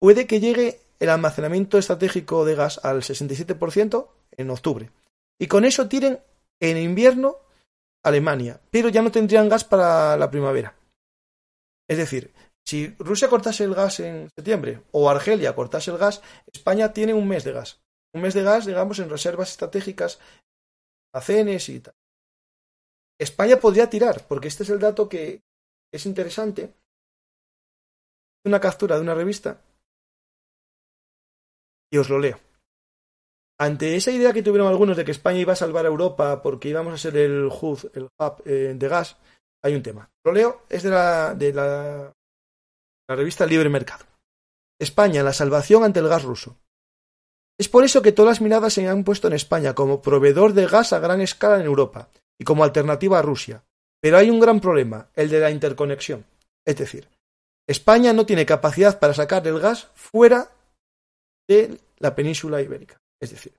puede que llegue el almacenamiento estratégico de gas al 67% en octubre. Y con eso tiren en invierno Alemania, pero ya no tendrían gas para la primavera. Es decir, si Rusia cortase el gas en septiembre o Argelia cortase el gas, España tiene un mes de gas. Un mes de gas, digamos, en reservas estratégicas, almacenes y tal. España podría tirar, porque este es el dato que es interesante una captura de una revista y os lo leo. Ante esa idea que tuvieron algunos de que España iba a salvar a Europa porque íbamos a ser el hub, el hub eh, de gas, hay un tema. Lo leo, es de la, de la revista Libre Mercado. España, la salvación ante el gas ruso. Es por eso que todas las miradas se han puesto en España como proveedor de gas a gran escala en Europa y como alternativa a Rusia. Pero hay un gran problema, el de la interconexión. Es decir, España no tiene capacidad para sacar el gas fuera de la península ibérica. Es decir,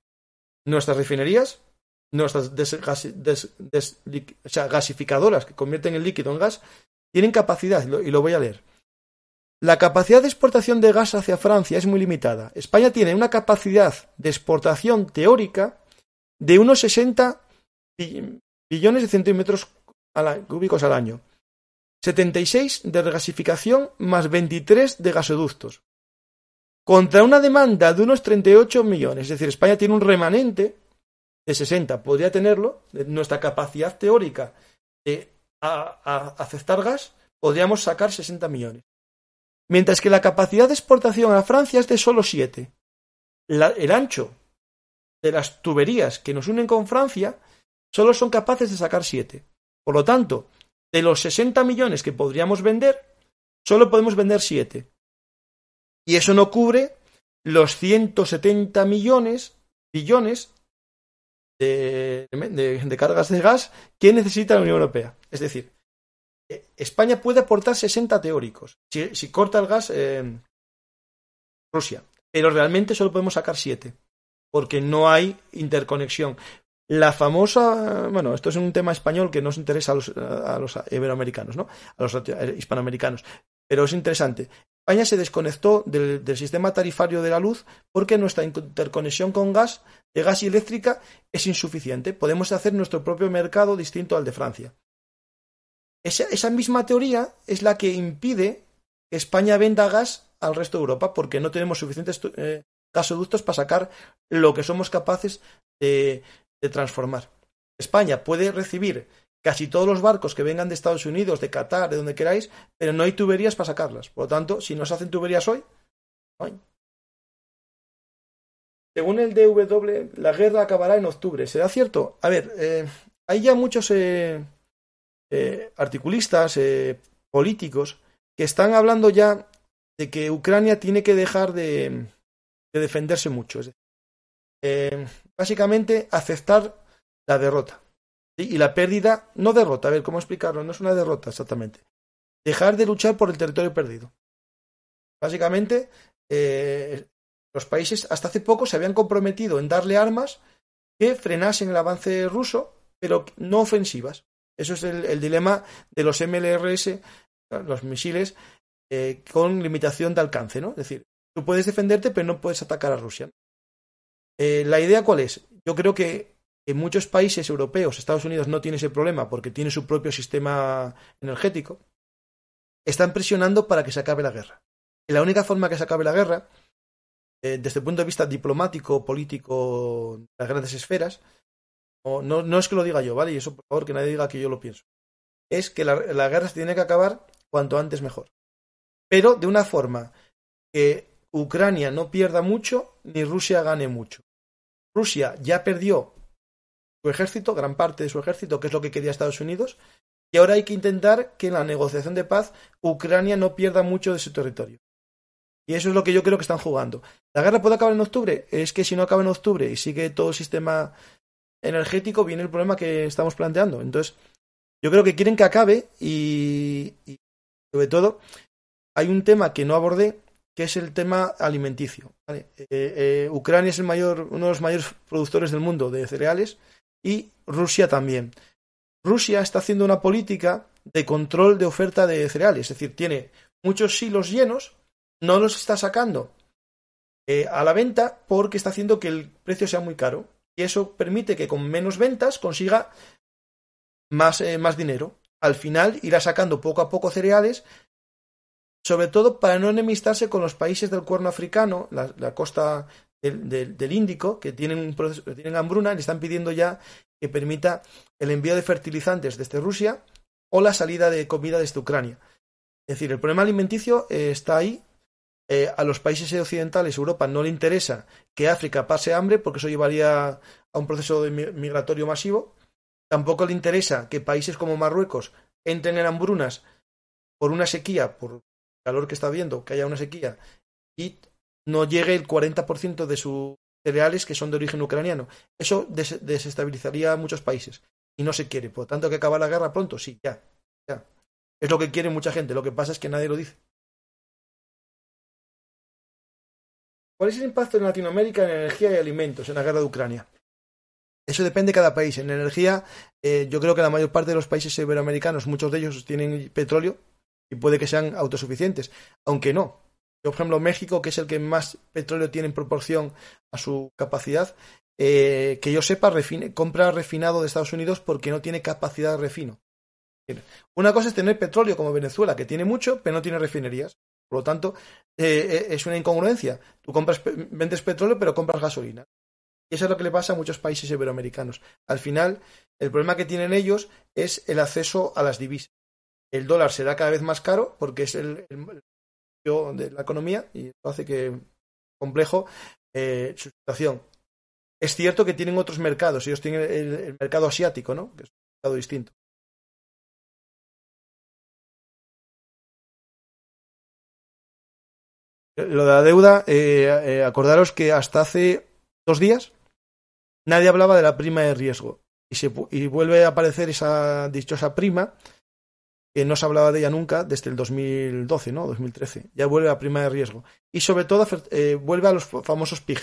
nuestras refinerías, nuestras gasificadoras que convierten el líquido en gas, tienen capacidad, y lo, y lo voy a leer. La capacidad de exportación de gas hacia Francia es muy limitada. España tiene una capacidad de exportación teórica de unos 60 billones de centímetros cúbicos al año. ...76 de regasificación más 23 de gasoductos. Contra una demanda de unos treinta y ocho millones, es decir, España tiene un remanente de 60, podría tenerlo, nuestra capacidad teórica de a, aceptar gas, podríamos sacar 60 millones. Mientras que la capacidad de exportación a Francia es de solo 7. el ancho de las tuberías que nos unen con Francia solo son capaces de sacar 7. Por lo tanto, de los 60 millones que podríamos vender, solo podemos vender 7. Y eso no cubre los 170 millones, billones de, cargas de gas que necesita la Unión Europea. Es decir, eh, España puede aportar 60 teóricos si, corta el gas eh, Rusia, pero realmente solo podemos sacar 7 porque no hay interconexión. La famosa, bueno, esto es un tema español que nos interesa a los, a iberoamericanos, ¿no? A los eh, hispanoamericanos. Pero es interesante. España se desconectó del, sistema tarifario de la luz porque nuestra interconexión con gas, de gas y eléctrica, es insuficiente. Podemos hacer nuestro propio mercado distinto al de Francia. Esa, misma teoría es la que impide que España venda gas al resto de Europa porque no tenemos suficientes eh, gasoductos para sacar lo que somos capaces de, transformar. España puede recibir casi todos los barcos que vengan de Estados Unidos, de Qatar, de donde queráis, pero no hay tuberías para sacarlas. Por lo tanto, si no se hacen tuberías hoy, no Según el DW, la guerra acabará en octubre. ¿Será cierto? A ver, eh, hay ya muchos eh, eh, articulistas, políticos, que están hablando ya de que Ucrania tiene que dejar de, defenderse mucho. Eh, básicamente aceptar la derrota. Y la pérdida, no derrota, a ver cómo explicarlo, no es una derrota exactamente. Dejar de luchar por el territorio perdido. Básicamente, eh, los países hasta hace poco se habían comprometido en darle armas que frenasen el avance ruso, pero no ofensivas. Eso es el, dilema de los MLRS, los misiles, eh, con limitación de alcance, ¿no? Es decir, tú puedes defenderte, pero no puedes atacar a Rusia. Eh, la idea cuál es? Yo creo que en muchos países europeos, Estados Unidos no tiene ese problema porque tiene su propio sistema energético, están presionando para que se acabe la guerra. Y la única forma que se acabe la guerra, eh, desde el punto de vista diplomático, político, las grandes esferas, no, no, es que lo diga yo, ¿vale? Y eso, por favor, que nadie diga que yo lo pienso. Es que la, la guerra se tiene que acabar cuanto antes mejor. Pero de una forma que Ucrania no pierda mucho ni Rusia gane mucho. Rusia ya perdió su ejército, gran parte de su ejército, que es lo que quería Estados Unidos, y ahora hay que intentar que en la negociación de paz Ucrania no pierda mucho de su territorio. Y eso es lo que yo creo que están jugando. ¿La guerra puede acabar en octubre? Es que si no acaba en octubre y sigue todo el sistema energético, viene el problema que estamos planteando. Entonces, yo creo que quieren que acabe y, sobre todo, hay un tema que no abordé, que es el tema alimenticio. Eh, eh, Ucrania es el mayor, uno de los mayores productores del mundo de cereales y Rusia también. Rusia está haciendo una política de control de oferta de cereales, es decir, tiene muchos silos llenos, no los está sacando eh, a la venta porque está haciendo que el precio sea muy caro y eso permite que con menos ventas consiga más, más dinero. Al final irá sacando poco a poco cereales sobre todo para no enemistarse con los países del cuerno africano, la, costa del, del, Índico, que tienen, un tienen hambruna, le están pidiendo ya que permita el envío de fertilizantes desde Rusia o la salida de comida desde Ucrania. Es decir, el problema alimenticio eh, está ahí. Eh, a los países occidentales, Europa, no le interesa que África pase hambre porque eso llevaría a un proceso migratorio masivo. Tampoco le interesa que países como Marruecos entren en hambrunas por una sequía, por calor que está habiendo, que haya una sequía y no llegue el 40% de sus cereales que son de origen ucraniano. Eso desestabilizaría a muchos países y no se quiere. Por lo tanto, que acaba la guerra pronto, sí, ya, ya. Es lo que quiere mucha gente, lo que pasa es que nadie lo dice. ¿Cuál es el impacto en Latinoamérica en energía y alimentos en la guerra de Ucrania? Eso depende de cada país. En energía, eh, yo creo que la mayor parte de los países iberoamericanos, muchos de ellos tienen petróleo, y puede que sean autosuficientes, aunque no. Yo, por ejemplo, México, que es el que más petróleo tiene en proporción a su capacidad, eh, que yo sepa, compra refinado de Estados Unidos porque no tiene capacidad de refino. Una cosa es tener petróleo como Venezuela, que tiene mucho, pero no tiene refinerías. Por lo tanto, eh, eh, es una incongruencia. Tú compras, vendes petróleo, pero compras gasolina. Y eso es lo que le pasa a muchos países iberoamericanos. Al final, el problema que tienen ellos es el acceso a las divisas el dólar será cada vez más caro porque es el, de la economía y esto hace que complejo eh, su situación. Es cierto que tienen otros mercados, ellos tienen el, mercado asiático, ¿no? Que es un mercado distinto. Lo de la deuda, eh, eh, acordaros que hasta hace dos días nadie hablaba de la prima de riesgo y, se, y vuelve a aparecer esa dichosa prima que eh, no se hablaba de ella nunca desde el 2012, ¿no? 2013. Ya vuelve a prima de riesgo. Y sobre todo eh, vuelve a los famosos PIG.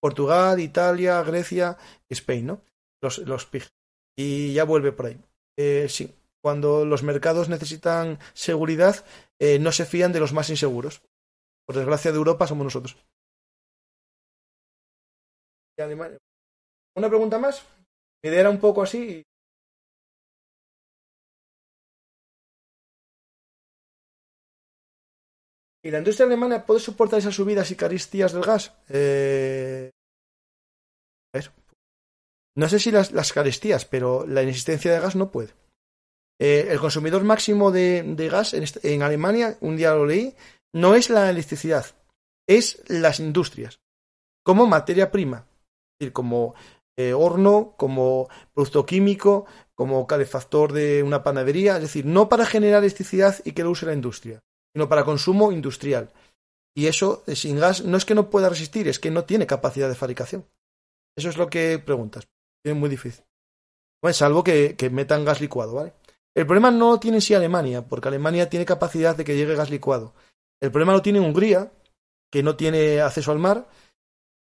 Portugal, Italia, Grecia, España, ¿no? Los, PIG. Y ya vuelve por ahí. Eh, sí, cuando los mercados necesitan seguridad, no se fían de los más inseguros. Por desgracia de Europa somos nosotros. Una pregunta más. Me idea era un poco así ¿Y la industria alemana puede soportar esas subidas y carestías del gas? Eh, no sé si las, carestías, pero la inexistencia de gas no puede. Eh, el consumidor máximo de, gas en, Alemania, un día lo leí, no es la electricidad, es las industrias, como materia prima, es decir, como eh, horno, como producto químico, como calefactor de una panadería, es decir, no para generar electricidad y que lo use la industria, sino para consumo industrial. Y eso, eh, sin gas, no es que no pueda resistir, es que no tiene capacidad de fabricación. Eso es lo que preguntas. Es muy difícil. Bueno, salvo que, metan gas licuado, ¿vale? El problema no tiene si sí Alemania, porque Alemania tiene capacidad de que llegue gas licuado. El problema lo tiene Hungría, que no tiene acceso al mar,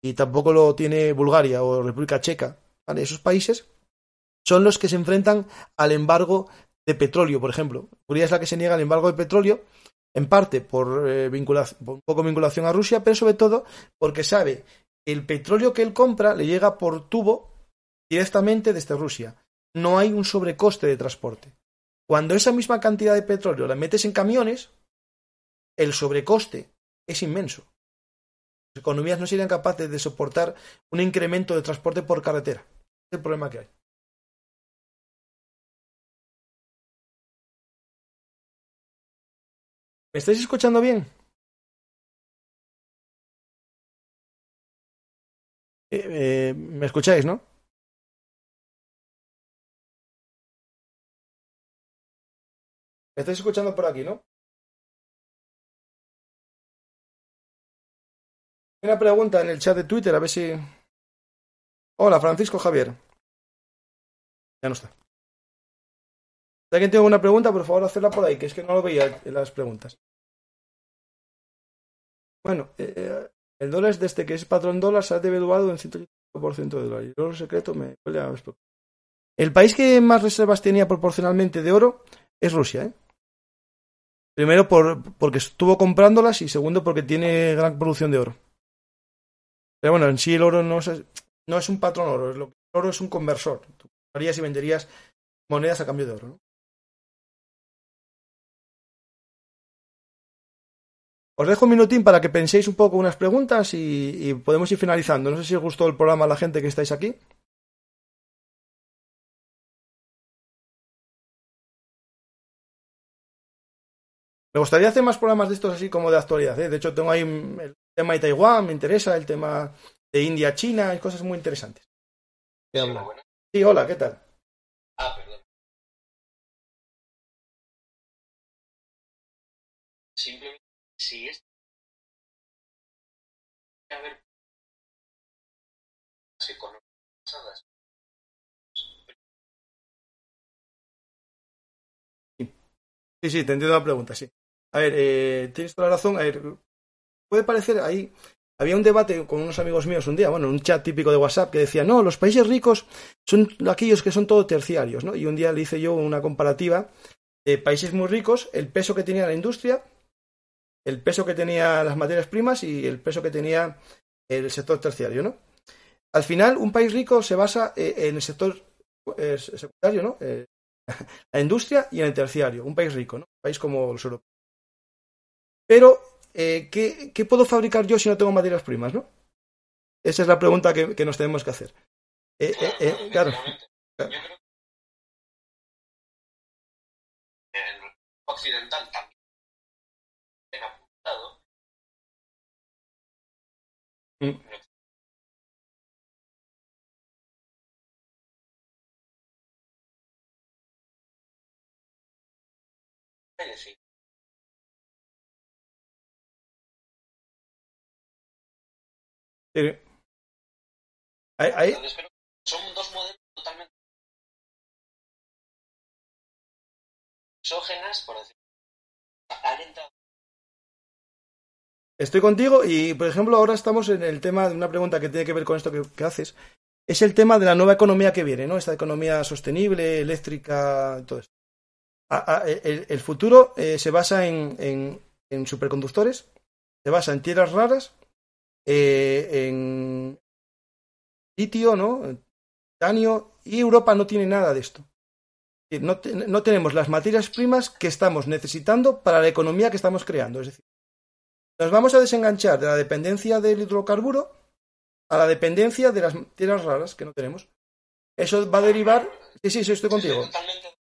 y tampoco lo tiene Bulgaria o República Checa. ¿vale? Esos países son los que se enfrentan al embargo de petróleo, por ejemplo. Hungría es la que se niega al embargo de petróleo en parte eh, por, un poco vinculación a Rusia, pero sobre todo porque sabe que el petróleo que él compra le llega por tubo directamente desde Rusia. No hay un sobrecoste de transporte. Cuando esa misma cantidad de petróleo la metes en camiones, el sobrecoste es inmenso. Las economías no serían capaces de soportar un incremento de transporte por carretera. Es el problema que hay. ¿Me estáis escuchando bien? Eh, eh, ¿Me escucháis, no? ¿Me estáis escuchando por aquí, no? Una pregunta en el chat de Twitter, a ver si. Hola, Francisco Javier. Ya no está. Si alguien tiene una pregunta, por favor, hacerla por ahí, que es que no lo veía en las preguntas. Bueno, eh, eh, el dólar desde este que es patrón dólar se ha devaluado en ciento de dólar. el oro secreto me El país que más reservas tenía proporcionalmente de oro es Rusia, ¿eh? Primero porque estuvo comprándolas y segundo porque tiene gran producción de oro. Pero bueno, en sí el oro no es, un patrón oro, el oro es un conversor. Tú comprarías y venderías monedas a cambio de oro. Os dejo un minutín para que penséis un poco unas preguntas y, podemos ir finalizando. No sé si os gustó el programa a la gente que estáis aquí. Me gustaría hacer más programas de estos así como de actualidad. ¿eh? De hecho, tengo ahí el tema de Taiwán, me interesa, el tema de India, China, hay cosas muy interesantes. Sí, hola, ¿qué tal? Sí, sí, te entiendo la pregunta, sí. A ver, eh, tienes toda la razón. A ver, puede parecer ahí. Había un debate con unos amigos míos un día, bueno, un chat típico de WhatsApp que decía, no, los países ricos son aquellos que son todo terciarios, ¿no? Y un día le hice yo una comparativa de países muy ricos, el peso que tenía la industria el peso que tenía las materias primas y el peso que tenía el sector terciario, ¿no? Al final, un país rico se basa eh, en el sector eh, secundario, ¿no? Eh, la industria y en el terciario, un país rico, ¿no? Un país como los europeos. Pero, ¿qué, puedo fabricar yo si no tengo materias primas, no? Esa es la pregunta que, nos tenemos que hacer. claro. occidental también Mm. Sí. Son dos modelos totalmente exógenas, por decirlo. Alentado Estoy contigo y, por ejemplo, ahora estamos en el tema de una pregunta que tiene que ver con esto que, haces. Es el tema de la nueva economía que viene, ¿no? Esta economía sostenible, eléctrica, todo esto. Ah, ah, eh, el, futuro eh, se basa en, superconductores, se basa en tierras raras, eh, en litio, ¿no? Titanio, y Europa no tiene nada de esto. No, no tenemos las materias primas que estamos necesitando para la economía que estamos creando. Es decir, nos vamos a desenganchar de la dependencia del hidrocarburo a la dependencia de las tierras raras que no tenemos. Eso va a derivar. Sí, sí, sí, estoy contigo.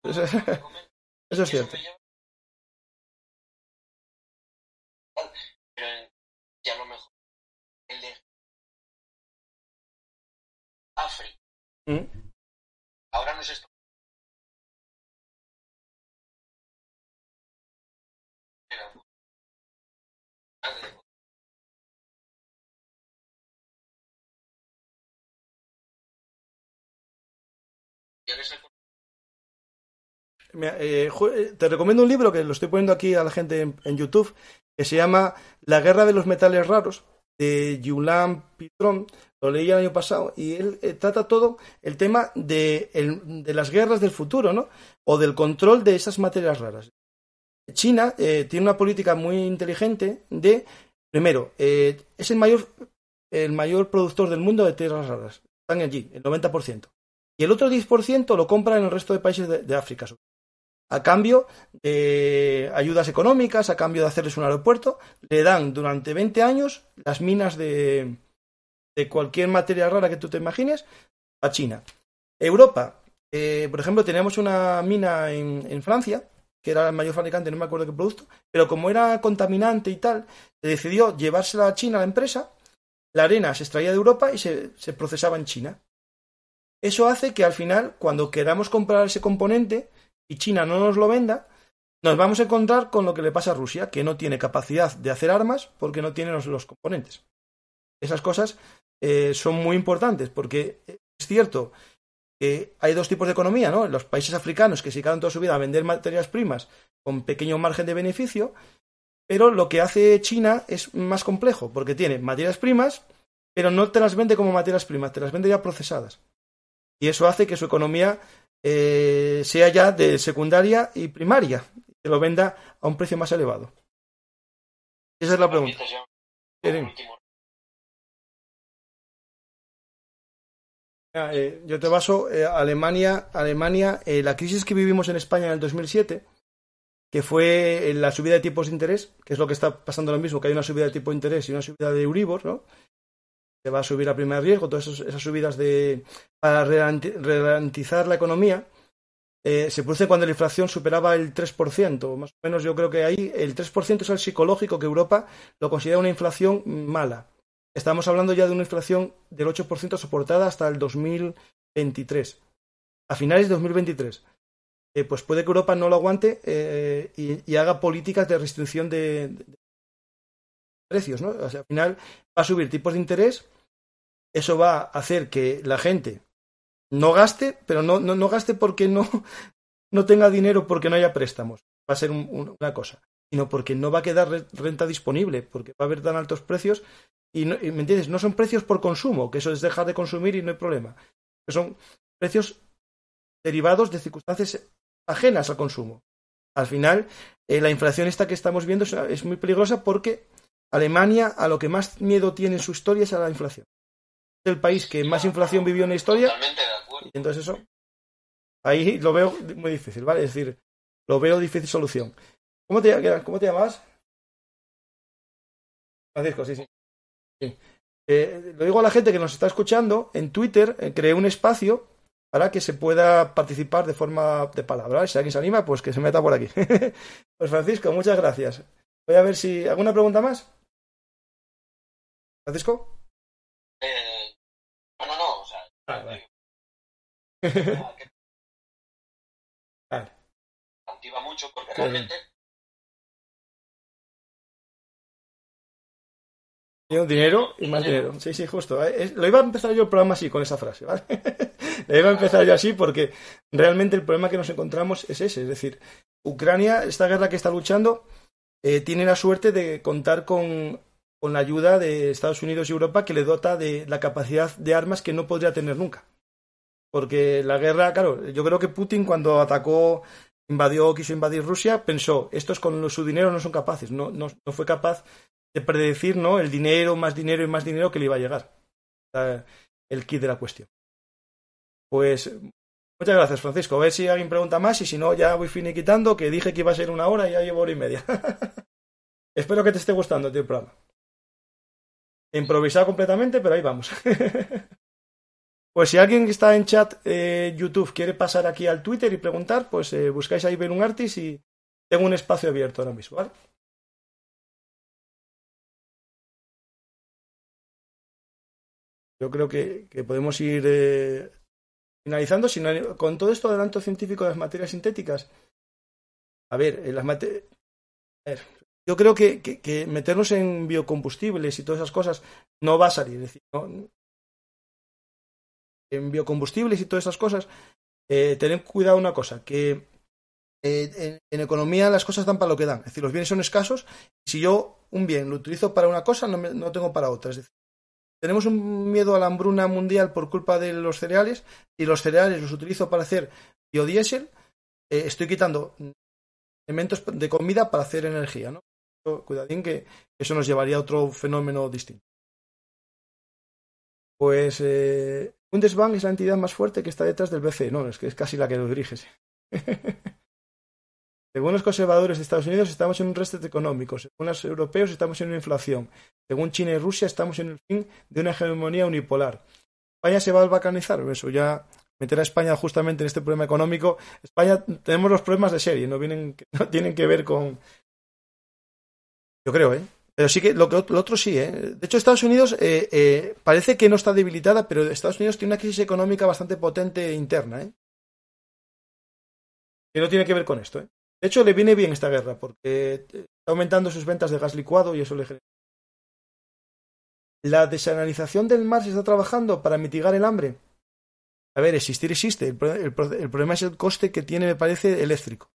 Eso es cierto. mejor. Eh, eh, te recomiendo un libro que lo estoy poniendo aquí a la gente en, YouTube, que se llama La guerra de los metales raros, de Yulan Pitron, lo leí el año pasado, y él eh, trata todo el tema de, las guerras del futuro, ¿no? O del control de esas materias raras. China tiene una política muy inteligente de, primero, es el mayor, el mayor productor del mundo de tierras raras. Están allí, el 90%. Y el otro 10% lo compra en el resto de países de, África a cambio de ayudas económicas, a cambio de hacerles un aeropuerto, le dan durante 20 años las minas de, de cualquier materia rara que tú te imagines a China. Europa, eh, por ejemplo, teníamos una mina en, Francia, que era el mayor fabricante, no me acuerdo qué producto, pero como era contaminante y tal, se decidió llevársela a China a la empresa, la arena se extraía de Europa y se, se procesaba en China. Eso hace que al final, cuando queramos comprar ese componente, y China no nos lo venda, nos vamos a encontrar con lo que le pasa a Rusia, que no tiene capacidad de hacer armas porque no tiene los, componentes. Esas cosas eh, son muy importantes porque eh, es cierto que hay dos tipos de economía, ¿no? Los países africanos que se quedan toda su vida a vender materias primas con pequeño margen de beneficio, pero lo que hace China es más complejo porque tiene materias primas, pero no te las vende como materias primas, te las vende ya procesadas. Y eso hace que su economía eh, sea ya de secundaria y primaria, que lo venda a un precio más elevado. Esa es la pregunta. Eh, yo te baso eh, Alemania, Alemania, la crisis que vivimos en España en el 2007, que fue la subida de tipos de interés, que es lo que está pasando lo mismo, que hay una subida de tipo de interés y una subida de Euribor, ¿no? se va a subir a primer riesgo, todas esas subidas de, para ralentizar la economía, eh, se produce cuando la inflación superaba el 3%. Más o menos yo creo que ahí el 3% es el psicológico que Europa lo considera una inflación mala. Estamos hablando ya de una inflación del 8% soportada hasta el 2023. A finales de 2023. Eh, pues puede que Europa no lo aguante eh, y, haga políticas de restricción de, precios, ¿no? al final va a subir tipos de interés eso va a hacer que la gente no gaste, pero no, no, gaste porque no, no tenga dinero porque no haya préstamos. Va a ser una cosa. Sino porque no va a quedar renta disponible, porque va a haber tan altos precios. Y, no, ¿me entiendes? No son precios por consumo, que eso es dejar de consumir y no hay problema. Que son precios derivados de circunstancias ajenas al consumo. Al final, eh, la inflación esta que estamos viendo es, es muy peligrosa porque Alemania a lo que más miedo tiene en su historia es a la inflación el país que más inflación vivió en la historia. entonces eso, ahí lo veo muy difícil, ¿vale? Es decir, lo veo difícil solución. ¿Cómo te, cómo te llamas? Francisco, sí, sí. Eh, lo digo a la gente que nos está escuchando, en Twitter eh, creé un espacio para que se pueda participar de forma de palabra. Si alguien se anima, pues que se meta por aquí. pues Francisco, muchas gracias. Voy a ver si... ¿Alguna pregunta más? Francisco. Vale. vale. Activa mucho porque realmente. Dinero y más dinero. Sí, sí, justo. Eh, lo iba a empezar yo el programa así, con esa frase, ¿vale? Lo iba a ah, empezar yo así porque realmente el problema que nos encontramos es ese. Es decir, Ucrania, esta guerra que está luchando, eh, tiene la suerte de contar con con la ayuda de Estados Unidos y Europa que le dota de la capacidad de armas que no podría tener nunca. Porque la guerra, claro, yo creo que Putin cuando atacó, invadió, quiso invadir Rusia, pensó, estos con su dinero no son capaces, no, no, fue capaz de predecir ¿no? el dinero, más dinero y más dinero que le iba a llegar. El kit de la cuestión. Pues muchas gracias, Francisco. A ver si alguien pregunta más y si no, ya voy finiquitando, que dije que iba a ser una hora y ya llevo hora y media. Espero que te esté gustando, tío, improvisado completamente, pero ahí vamos. pues si alguien que está en chat eh, YouTube quiere pasar aquí al Twitter y preguntar, pues eh, buscáis ahí artis y tengo un espacio abierto ahora mismo, Yo creo que, podemos ir eh, finalizando. Sino, con todo esto adelanto científico de las materias sintéticas, a ver, las materias yo creo que, que, meternos en biocombustibles y todas esas cosas no va a salir. decir, En biocombustibles y todas esas cosas, eh, tener cuidado una cosa, que eh, en, economía las cosas dan para lo que dan. Es decir, los bienes son escasos. Y si yo un bien lo utilizo para una cosa, no, no tengo para otra. Es decir, tenemos un miedo a la hambruna mundial por culpa de los cereales. y los cereales los utilizo para hacer biodiesel, eh, estoy quitando elementos de comida para hacer energía. ¿no? cuidadín, que eso nos llevaría a otro fenómeno distinto. Pues eh, Bundesbank es la entidad más fuerte que está detrás del BCE, no, es que es casi la que lo dirige. según los conservadores de Estados Unidos estamos en un reset económico, según los europeos estamos en una inflación, según China y Rusia estamos en el fin de una hegemonía unipolar. España se va a balcanizar, pues eso ya meterá a España justamente en este problema económico. España tenemos los problemas de serie, no tienen que ver con, yo creo, ¿eh? Pero sí que lo, otro sí, ¿eh? De hecho, Estados Unidos eh, eh, parece que no está debilitada, pero Estados Unidos tiene una crisis económica bastante potente interna, ¿eh? Que no tiene que ver con esto, ¿eh? De hecho, le viene bien esta guerra, porque eh, está aumentando sus ventas de gas licuado y eso le genera. ¿La desanalización del mar se está trabajando para mitigar el hambre? A ver, existir existe. El, el problema es el coste que tiene, me parece, eléctrico.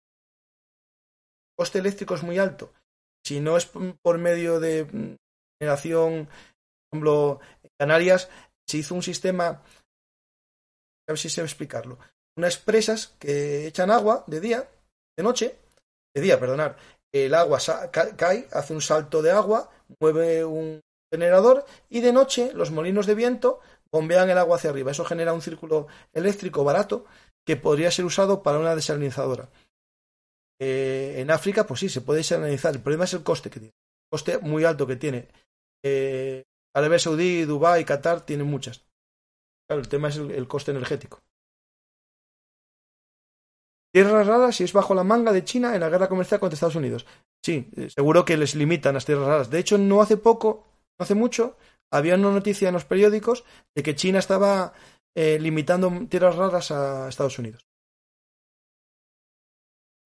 El coste eléctrico es muy alto si no es por medio de mm, generación, por ejemplo, en Canarias, se hizo un sistema, a ver si sé explicarlo, unas presas que echan agua de día, de noche, de día, perdonar, el agua cae, hace un salto de agua, mueve un generador y de noche los molinos de viento bombean el agua hacia arriba. Eso genera un círculo eléctrico barato que podría ser usado para una desalinizadora. Eh, en África, pues sí, se puede analizar. El problema es el coste que tiene. El coste muy alto que tiene. Eh, Arabia Saudí, Dubái, Qatar tienen muchas. Claro, el tema es el, coste energético. Tierras raras si es bajo la manga de China en la guerra comercial contra Estados Unidos. Sí, eh, seguro que les limitan las tierras raras. De hecho, no hace poco, no hace mucho, había una noticia en los periódicos de que China estaba limitando tierras raras a Estados Unidos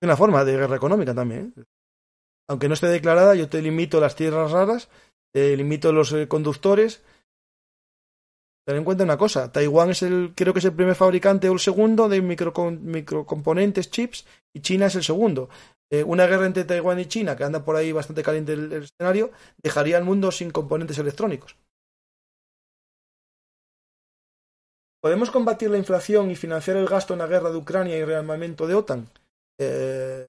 una forma de guerra económica también. ¿eh? Aunque no esté declarada, yo te limito las tierras raras, te limito los eh, conductores. Ten en cuenta una cosa, Taiwán es el, creo que es el primer fabricante o el segundo de microcomponentes, chips, y China es el segundo. Eh, una guerra entre Taiwán y China, que anda por ahí bastante caliente el, el escenario, dejaría al mundo sin componentes electrónicos. ¿Podemos combatir la inflación y financiar el gasto en la guerra de Ucrania y rearmamento de OTAN? Eh,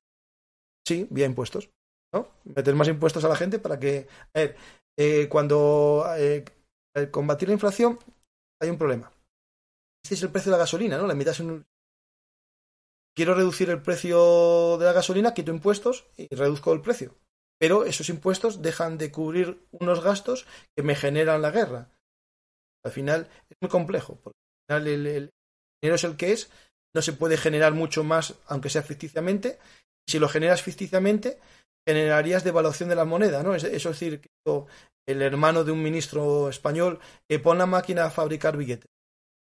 sí, vía impuestos. ¿no? Meter más impuestos a la gente para que. A ver, eh, cuando eh, combatir la inflación hay un problema. Este es el precio de la gasolina, ¿no? La mitad es Quiero reducir el precio de la gasolina, quito impuestos y reduzco el precio. Pero esos impuestos dejan de cubrir unos gastos que me generan la guerra. Al final es muy complejo, porque al final el dinero es el que es, no se puede generar mucho más, aunque sea ficticiamente. Si lo generas ficticiamente, generarías devaluación de la moneda, ¿no? Eso es decir, que el hermano de un ministro español que pone la máquina a fabricar billetes.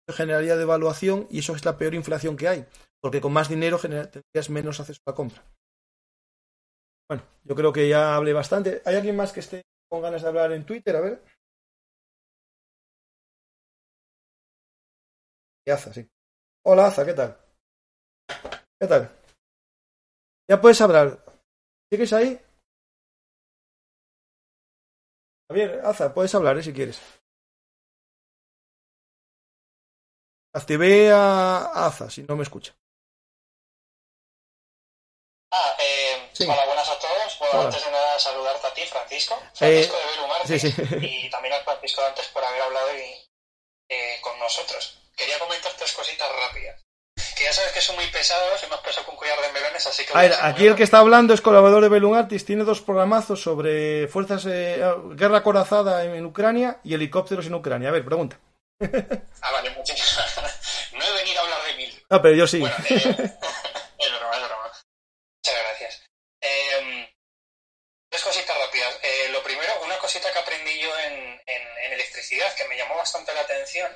Eso generaría devaluación y eso es la peor inflación que hay, porque con más dinero tendrías menos acceso a la compra. Bueno, yo creo que ya hablé bastante. ¿Hay alguien más que esté con ganas de hablar en Twitter? A ver. ¿Qué Hola, Aza, ¿qué tal? ¿Qué tal? Ya puedes hablar. ¿Sigues ahí? Javier, Aza, puedes hablar ¿eh? si quieres. Activé a Aza, si no me escucha. Ah, eh, hola, buenas a todos. antes de nada, saludarte a ti, Francisco. Eh, Francisco de ver Sí, Y también a Francisco antes por haber hablado eh, con nosotros. Quería comentar tres cositas rápidas. Que ya sabes que son muy pesados y más pesado con un collar de melones, así que... A ver, aquí el que está hablando es colaborador de Belum Artis, tiene dos programazos sobre fuerzas, eh, guerra corazada en, Ucrania y helicópteros en Ucrania. A ver, pregunta. ah, vale, muchísimas gracias. No he venido a hablar de mil. Ah, pero yo sí. es broma, es Muchas gracias. Em, tres cositas rápidas. Eh, lo primero, una cosita que aprendí yo en, electricidad que me llamó bastante la atención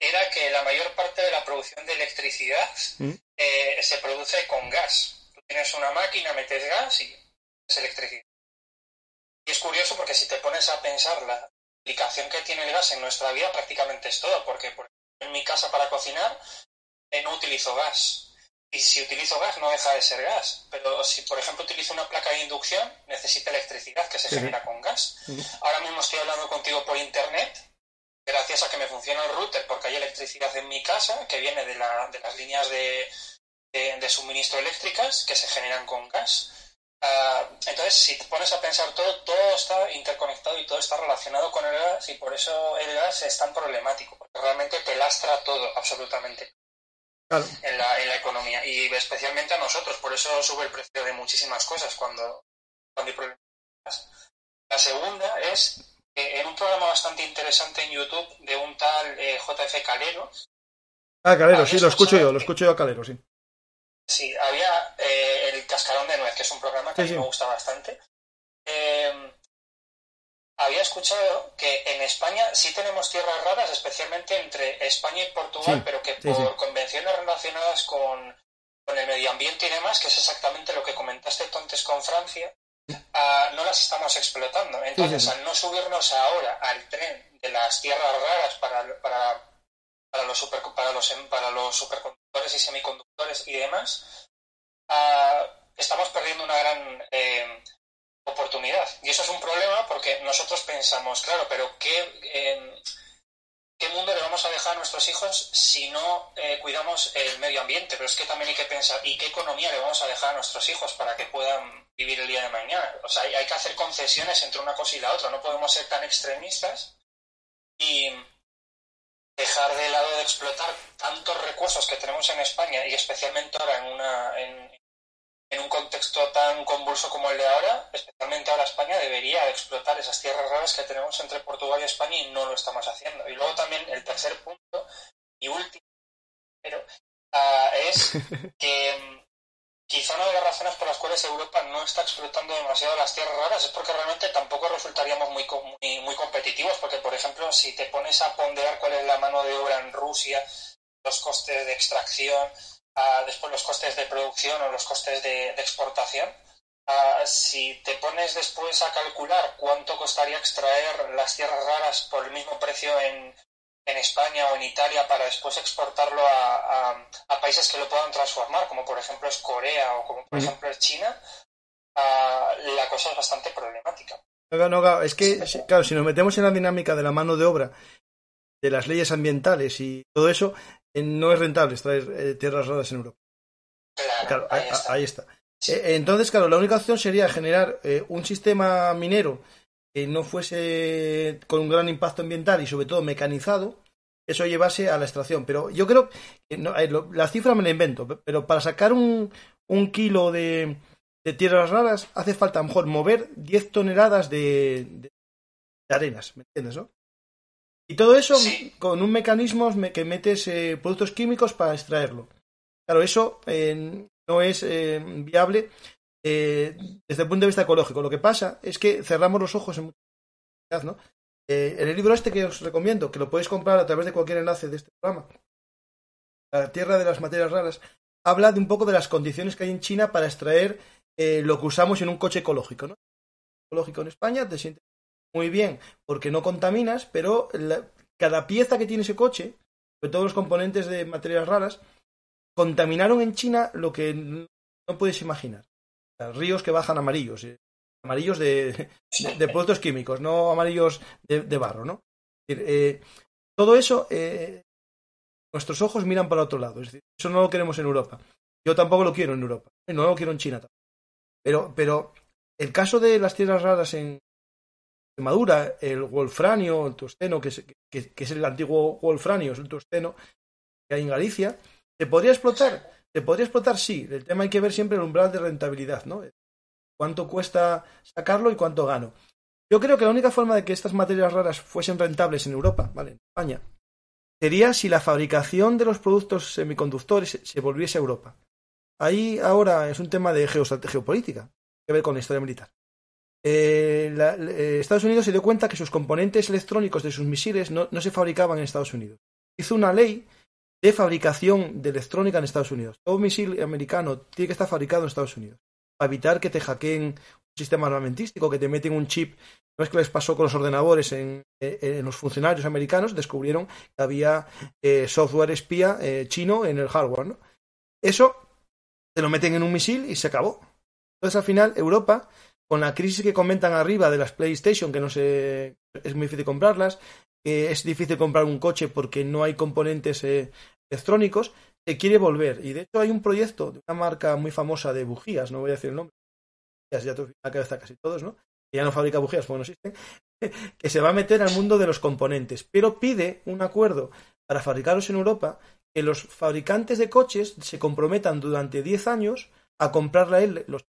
era que la mayor parte de la producción de electricidad mm. eh, se produce con gas. Tú tienes una máquina, metes gas y es electricidad. Y es curioso porque si te pones a pensar la aplicación que tiene el gas en nuestra vida, prácticamente es todo, porque en mi casa para cocinar eh, no utilizo gas. Y si utilizo gas, no deja de ser gas. Pero si, por ejemplo, utilizo una placa de inducción, necesita electricidad que se genera con gas. Ahora mismo estoy hablando contigo por internet gracias a que me funciona el router, porque hay electricidad en mi casa que viene de, las líneas de, suministro eléctricas que se generan con gas. Ah, entonces, si te pones a pensar todo, todo está interconectado y todo está relacionado con el gas y por eso el gas es tan problemático, porque realmente te lastra todo, absolutamente. En, la, en la economía y especialmente a nosotros, por eso sube el precio de muchísimas cosas cuando, cuando hay problemas. La segunda es eh, en un programa bastante interesante en YouTube de un tal eh, JF Calero. Ah, Calero, sí, lo escucho yo, lo escucho yo a Calero, sí. Sí, había eh, El Cascarón de Nuez, que es un programa que a mí me gusta bastante. Em, había escuchado que en España sí tenemos tierras raras, especialmente entre España y Portugal, pero que por convenciones relacionadas con, con el medio ambiente y demás, que es exactamente lo que comentaste tontes con Francia, no las estamos explotando. Entonces, al no subirnos ahora al tren de las tierras raras para, para, para los, super, para, los, superconductores y semiconductores y demás, ah, estamos perdiendo una gran eh, oportunidad. Y eso es un problema porque nosotros pensamos, claro, pero ¿qué... Eh, ¿Qué mundo le vamos a dejar a nuestros hijos si no eh, cuidamos el medio ambiente? Pero es que también hay que pensar, ¿y qué economía le vamos a dejar a nuestros hijos para que puedan vivir el día de mañana? O sea, hay, que hacer concesiones entre una cosa y la otra. No podemos ser tan extremistas y dejar de lado de explotar tantos recursos que tenemos en España y especialmente ahora en, una, en un contexto tan convulso como el de ahora, especialmente ahora España debería explotar esas tierras raras que tenemos entre Portugal y España y no lo estamos haciendo. Y luego también el tercer punto y último pero, ah, es que mm, quizá una de las razones por las cuales Europa no está explotando demasiado las tierras raras es porque realmente tampoco resultaríamos muy, muy, muy competitivos, porque por ejemplo si te pones a ponderar cuál es la mano de obra en Rusia, los costes de extracción, Ah, después los costes de producción o los costes de, exportación. Ah, si te pones después a calcular cuánto costaría extraer las tierras raras por el mismo precio en, en España o en Italia para después exportarlo a, a, países que lo puedan transformar, como por ejemplo es Corea o como por ejemplo es China, ah, la cosa es bastante problemática. no, es que, claro, si nos metemos en la dinámica de la mano de obra, de las leyes ambientales y todo eso, eh, no es rentable extraer eh, tierras raras en Europa. Claro, ahí, está. Eh, entonces, claro, la única opción sería generar un sistema minero que no fuese con un gran impacto ambiental y sobre todo mecanizado, eso llevase a la extracción. Pero yo creo que no, la cifra me la invento, pero para sacar un, kilo de, tierras raras hace falta a lo mejor mover 10 toneladas de, arenas, ¿me entiendes? No? Y todo eso con un mecanismo que metes eh, productos químicos para extraerlo. Claro, eso eh, no es eh, viable desde el punto de vista ecológico. Lo que pasa es que cerramos los ojos en muchas ¿no? en el libro este que os recomiendo, que lo podéis comprar a través de cualquier enlace de este programa, La Tierra de las Materias Raras, habla de un poco de las condiciones que hay en China para extraer lo que usamos en un coche ecológico. ¿no? Ecológico en España, te muy bien porque no contaminas, pero cada pieza que tiene ese coche, sobre todos los componentes de materias raras, contaminaron en China lo que no puedes imaginar. Ríos que bajan amarillos, eh, amarillos de, productos químicos, no amarillos de, barro, ¿no? Eh, todo eso, eh, nuestros ojos miran para otro lado. eso no lo queremos en Europa. Yo tampoco lo quiero en Europa. No lo quiero en China. Tampoco. Pero, pero el caso de las tierras raras en madura, el wolfranio, el tosteno, que es, el antiguo wolfranio, es el tosteno que hay en Galicia, se podría explotar, se podría explotar, sí. El tema hay que ver siempre el umbral de rentabilidad, ¿no? Cuánto cuesta sacarlo y cuánto gano. Yo creo que la única forma de que estas materias raras fuesen rentables en Europa, ¿vale? En España, sería si la fabricación de los productos semiconductores se volviese a Europa. Ahí ahora es un tema de geopolítica, que ver con la historia militar. Eh, eh, Estados Unidos se dio cuenta que sus componentes electrónicos de sus misiles no, se fabricaban en Estados Unidos. Hizo una ley de fabricación de electrónica en Estados Unidos. Todo misil americano tiene que estar fabricado en Estados Unidos para evitar que te hackeen un sistema armamentístico, que te meten un chip. No es que les pasó con los ordenadores eh, en, los funcionarios americanos, descubrieron que había software espía chino en el hardware. ¿no? Eso te lo meten en un misil y se acabó. Entonces al final Europa con la crisis que comentan arriba de las PlayStation, que no se es muy difícil comprarlas, que es difícil comprar un coche porque no hay componentes eh, electrónicos, se quiere volver. Y de hecho hay un proyecto de una marca muy famosa de bujías, no voy a decir el nombre, ya te la cabeza casi todos, ¿no? Que ya no fabrica bujías porque no existen, que se va a meter al mundo de los componentes, pero pide un acuerdo para fabricarlos en Europa que los fabricantes de coches se comprometan durante 10 años a comprar los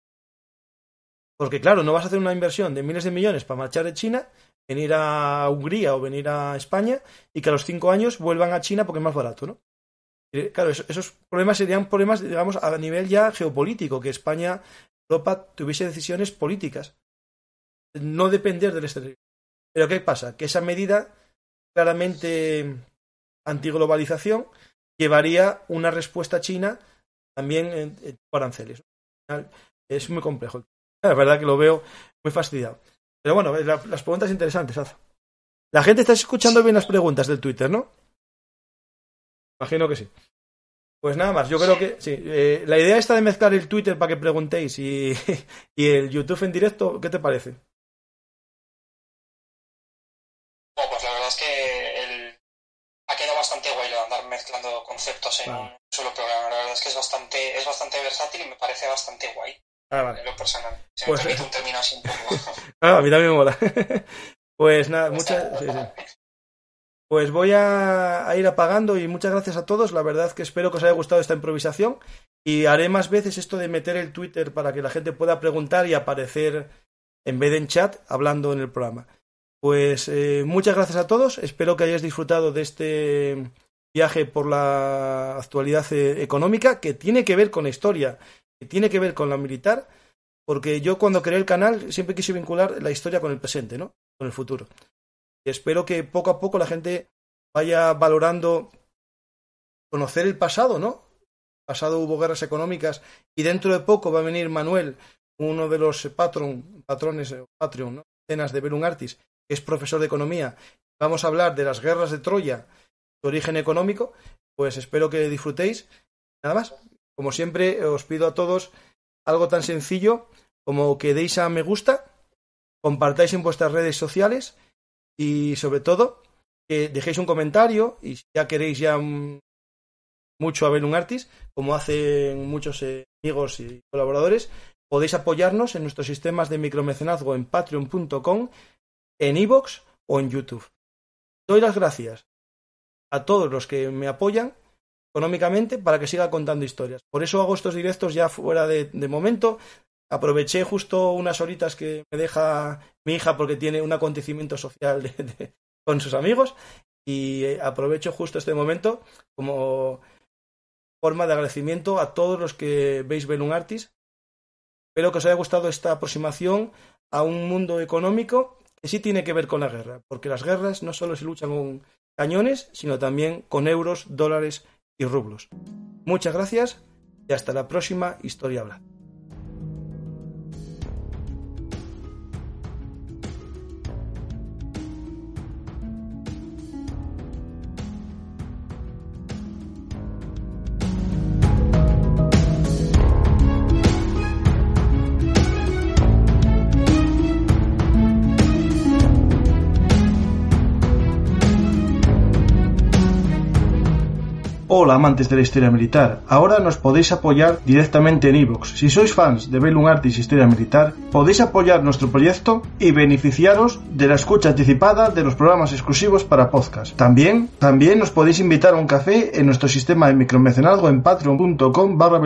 porque claro, no vas a hacer una inversión de miles de millones para marchar de China, venir a Hungría o venir a España y que a los cinco años vuelvan a China porque es más barato, ¿no? Eh, claro, esos problemas serían problemas, digamos, a nivel ya geopolítico, que España, Europa tuviese decisiones políticas, no depender del exterior. Pero ¿qué pasa? Que esa medida claramente antiglobalización llevaría una respuesta china también en, en aranceles. Es muy complejo. La verdad que lo veo muy fastidiado. Pero bueno, las preguntas interesantes, La gente está escuchando bien las preguntas del Twitter, ¿no? Imagino que sí. Pues nada más, yo creo que sí. Eh, la idea está de mezclar el Twitter para que preguntéis y, y el YouTube en directo, ¿qué te parece? pues, pues la verdad es que ha quedado bastante guay lo de andar mezclando conceptos en un solo programa. La verdad es que bastante, es bastante versátil y me parece bastante guay. Ah, Lo personal. Se pues... un ah, a mí también me mola. pues nada, pues muchas. Pues, pues voy a, a, ir apagando y muchas gracias a todos. La verdad que espero que os haya gustado esta improvisación y haré más veces esto de meter el Twitter para que la gente pueda preguntar y aparecer en vez de en chat hablando en el programa. Pues eh, muchas gracias a todos. Espero que hayáis disfrutado de este viaje por la actualidad eh, económica que tiene que ver con la historia que tiene que ver con la militar, porque yo cuando creé el canal siempre quise vincular la historia con el presente, ¿no? Con el futuro. Y espero que poco a poco la gente vaya valorando conocer el pasado, ¿no? El pasado hubo guerras económicas y dentro de poco va a venir Manuel, uno de los patron, patrones, Patreon, cenas de Belun Artis, que es profesor de economía. Vamos a hablar de las guerras de Troya, su origen económico. Pues espero que disfrutéis. Nada más. Como siempre, os pido a todos algo tan sencillo como que deis a me gusta, compartáis en vuestras redes sociales y sobre todo que dejéis un comentario y si ya queréis ya mucho a un Artis, como hacen muchos eh, amigos y colaboradores, podéis apoyarnos en nuestros sistemas de micromecenazgo en patreon.com, en iVoox o en YouTube. Doy las gracias a todos los que me apoyan económicamente para que siga contando historias. Por eso hago estos directos ya fuera de, momento. Aproveché justo unas horitas que me deja mi hija porque tiene un acontecimiento social con sus amigos y eh, aprovecho justo este momento como forma de agradecimiento a todos los que veis un Artis. Espero que os haya gustado esta aproximación a un mundo económico que sí tiene que ver con la guerra, porque las guerras no solo se luchan con cañones, sino también con euros, dólares y rublos. Muchas gracias y hasta la próxima historia hablada. Hola amantes de la historia militar, ahora nos podéis apoyar directamente en iVoox. si sois fans de Bellum Artis Historia Militar, podéis apoyar nuestro proyecto y beneficiaros de la escucha anticipada de los programas exclusivos para podcast. También, también nos podéis invitar a un café en nuestro sistema de micromecenazgo en patreon.com barra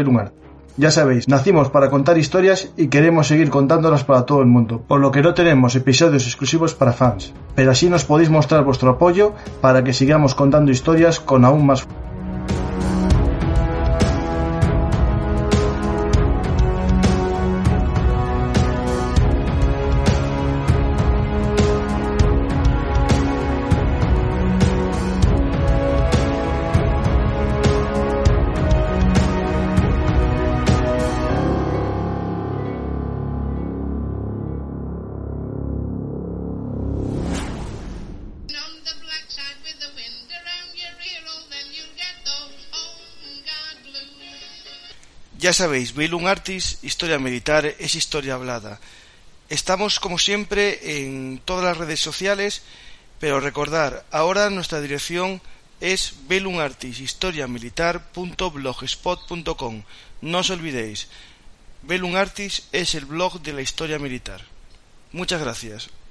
ya sabéis, nacimos para contar historias y queremos seguir contándolas para todo el mundo, por lo que no tenemos episodios exclusivos para fans, pero así nos podéis mostrar vuestro apoyo para que sigamos contando historias con aún más... sabéis, Vilum Artis, Historia Militar, es historia hablada. Estamos como siempre en todas las redes sociales, pero recordar, ahora nuestra dirección es velumartishistoriamilitar.blogspot.com. No os olvidéis, Velum Artis es el blog de la historia militar. Muchas gracias.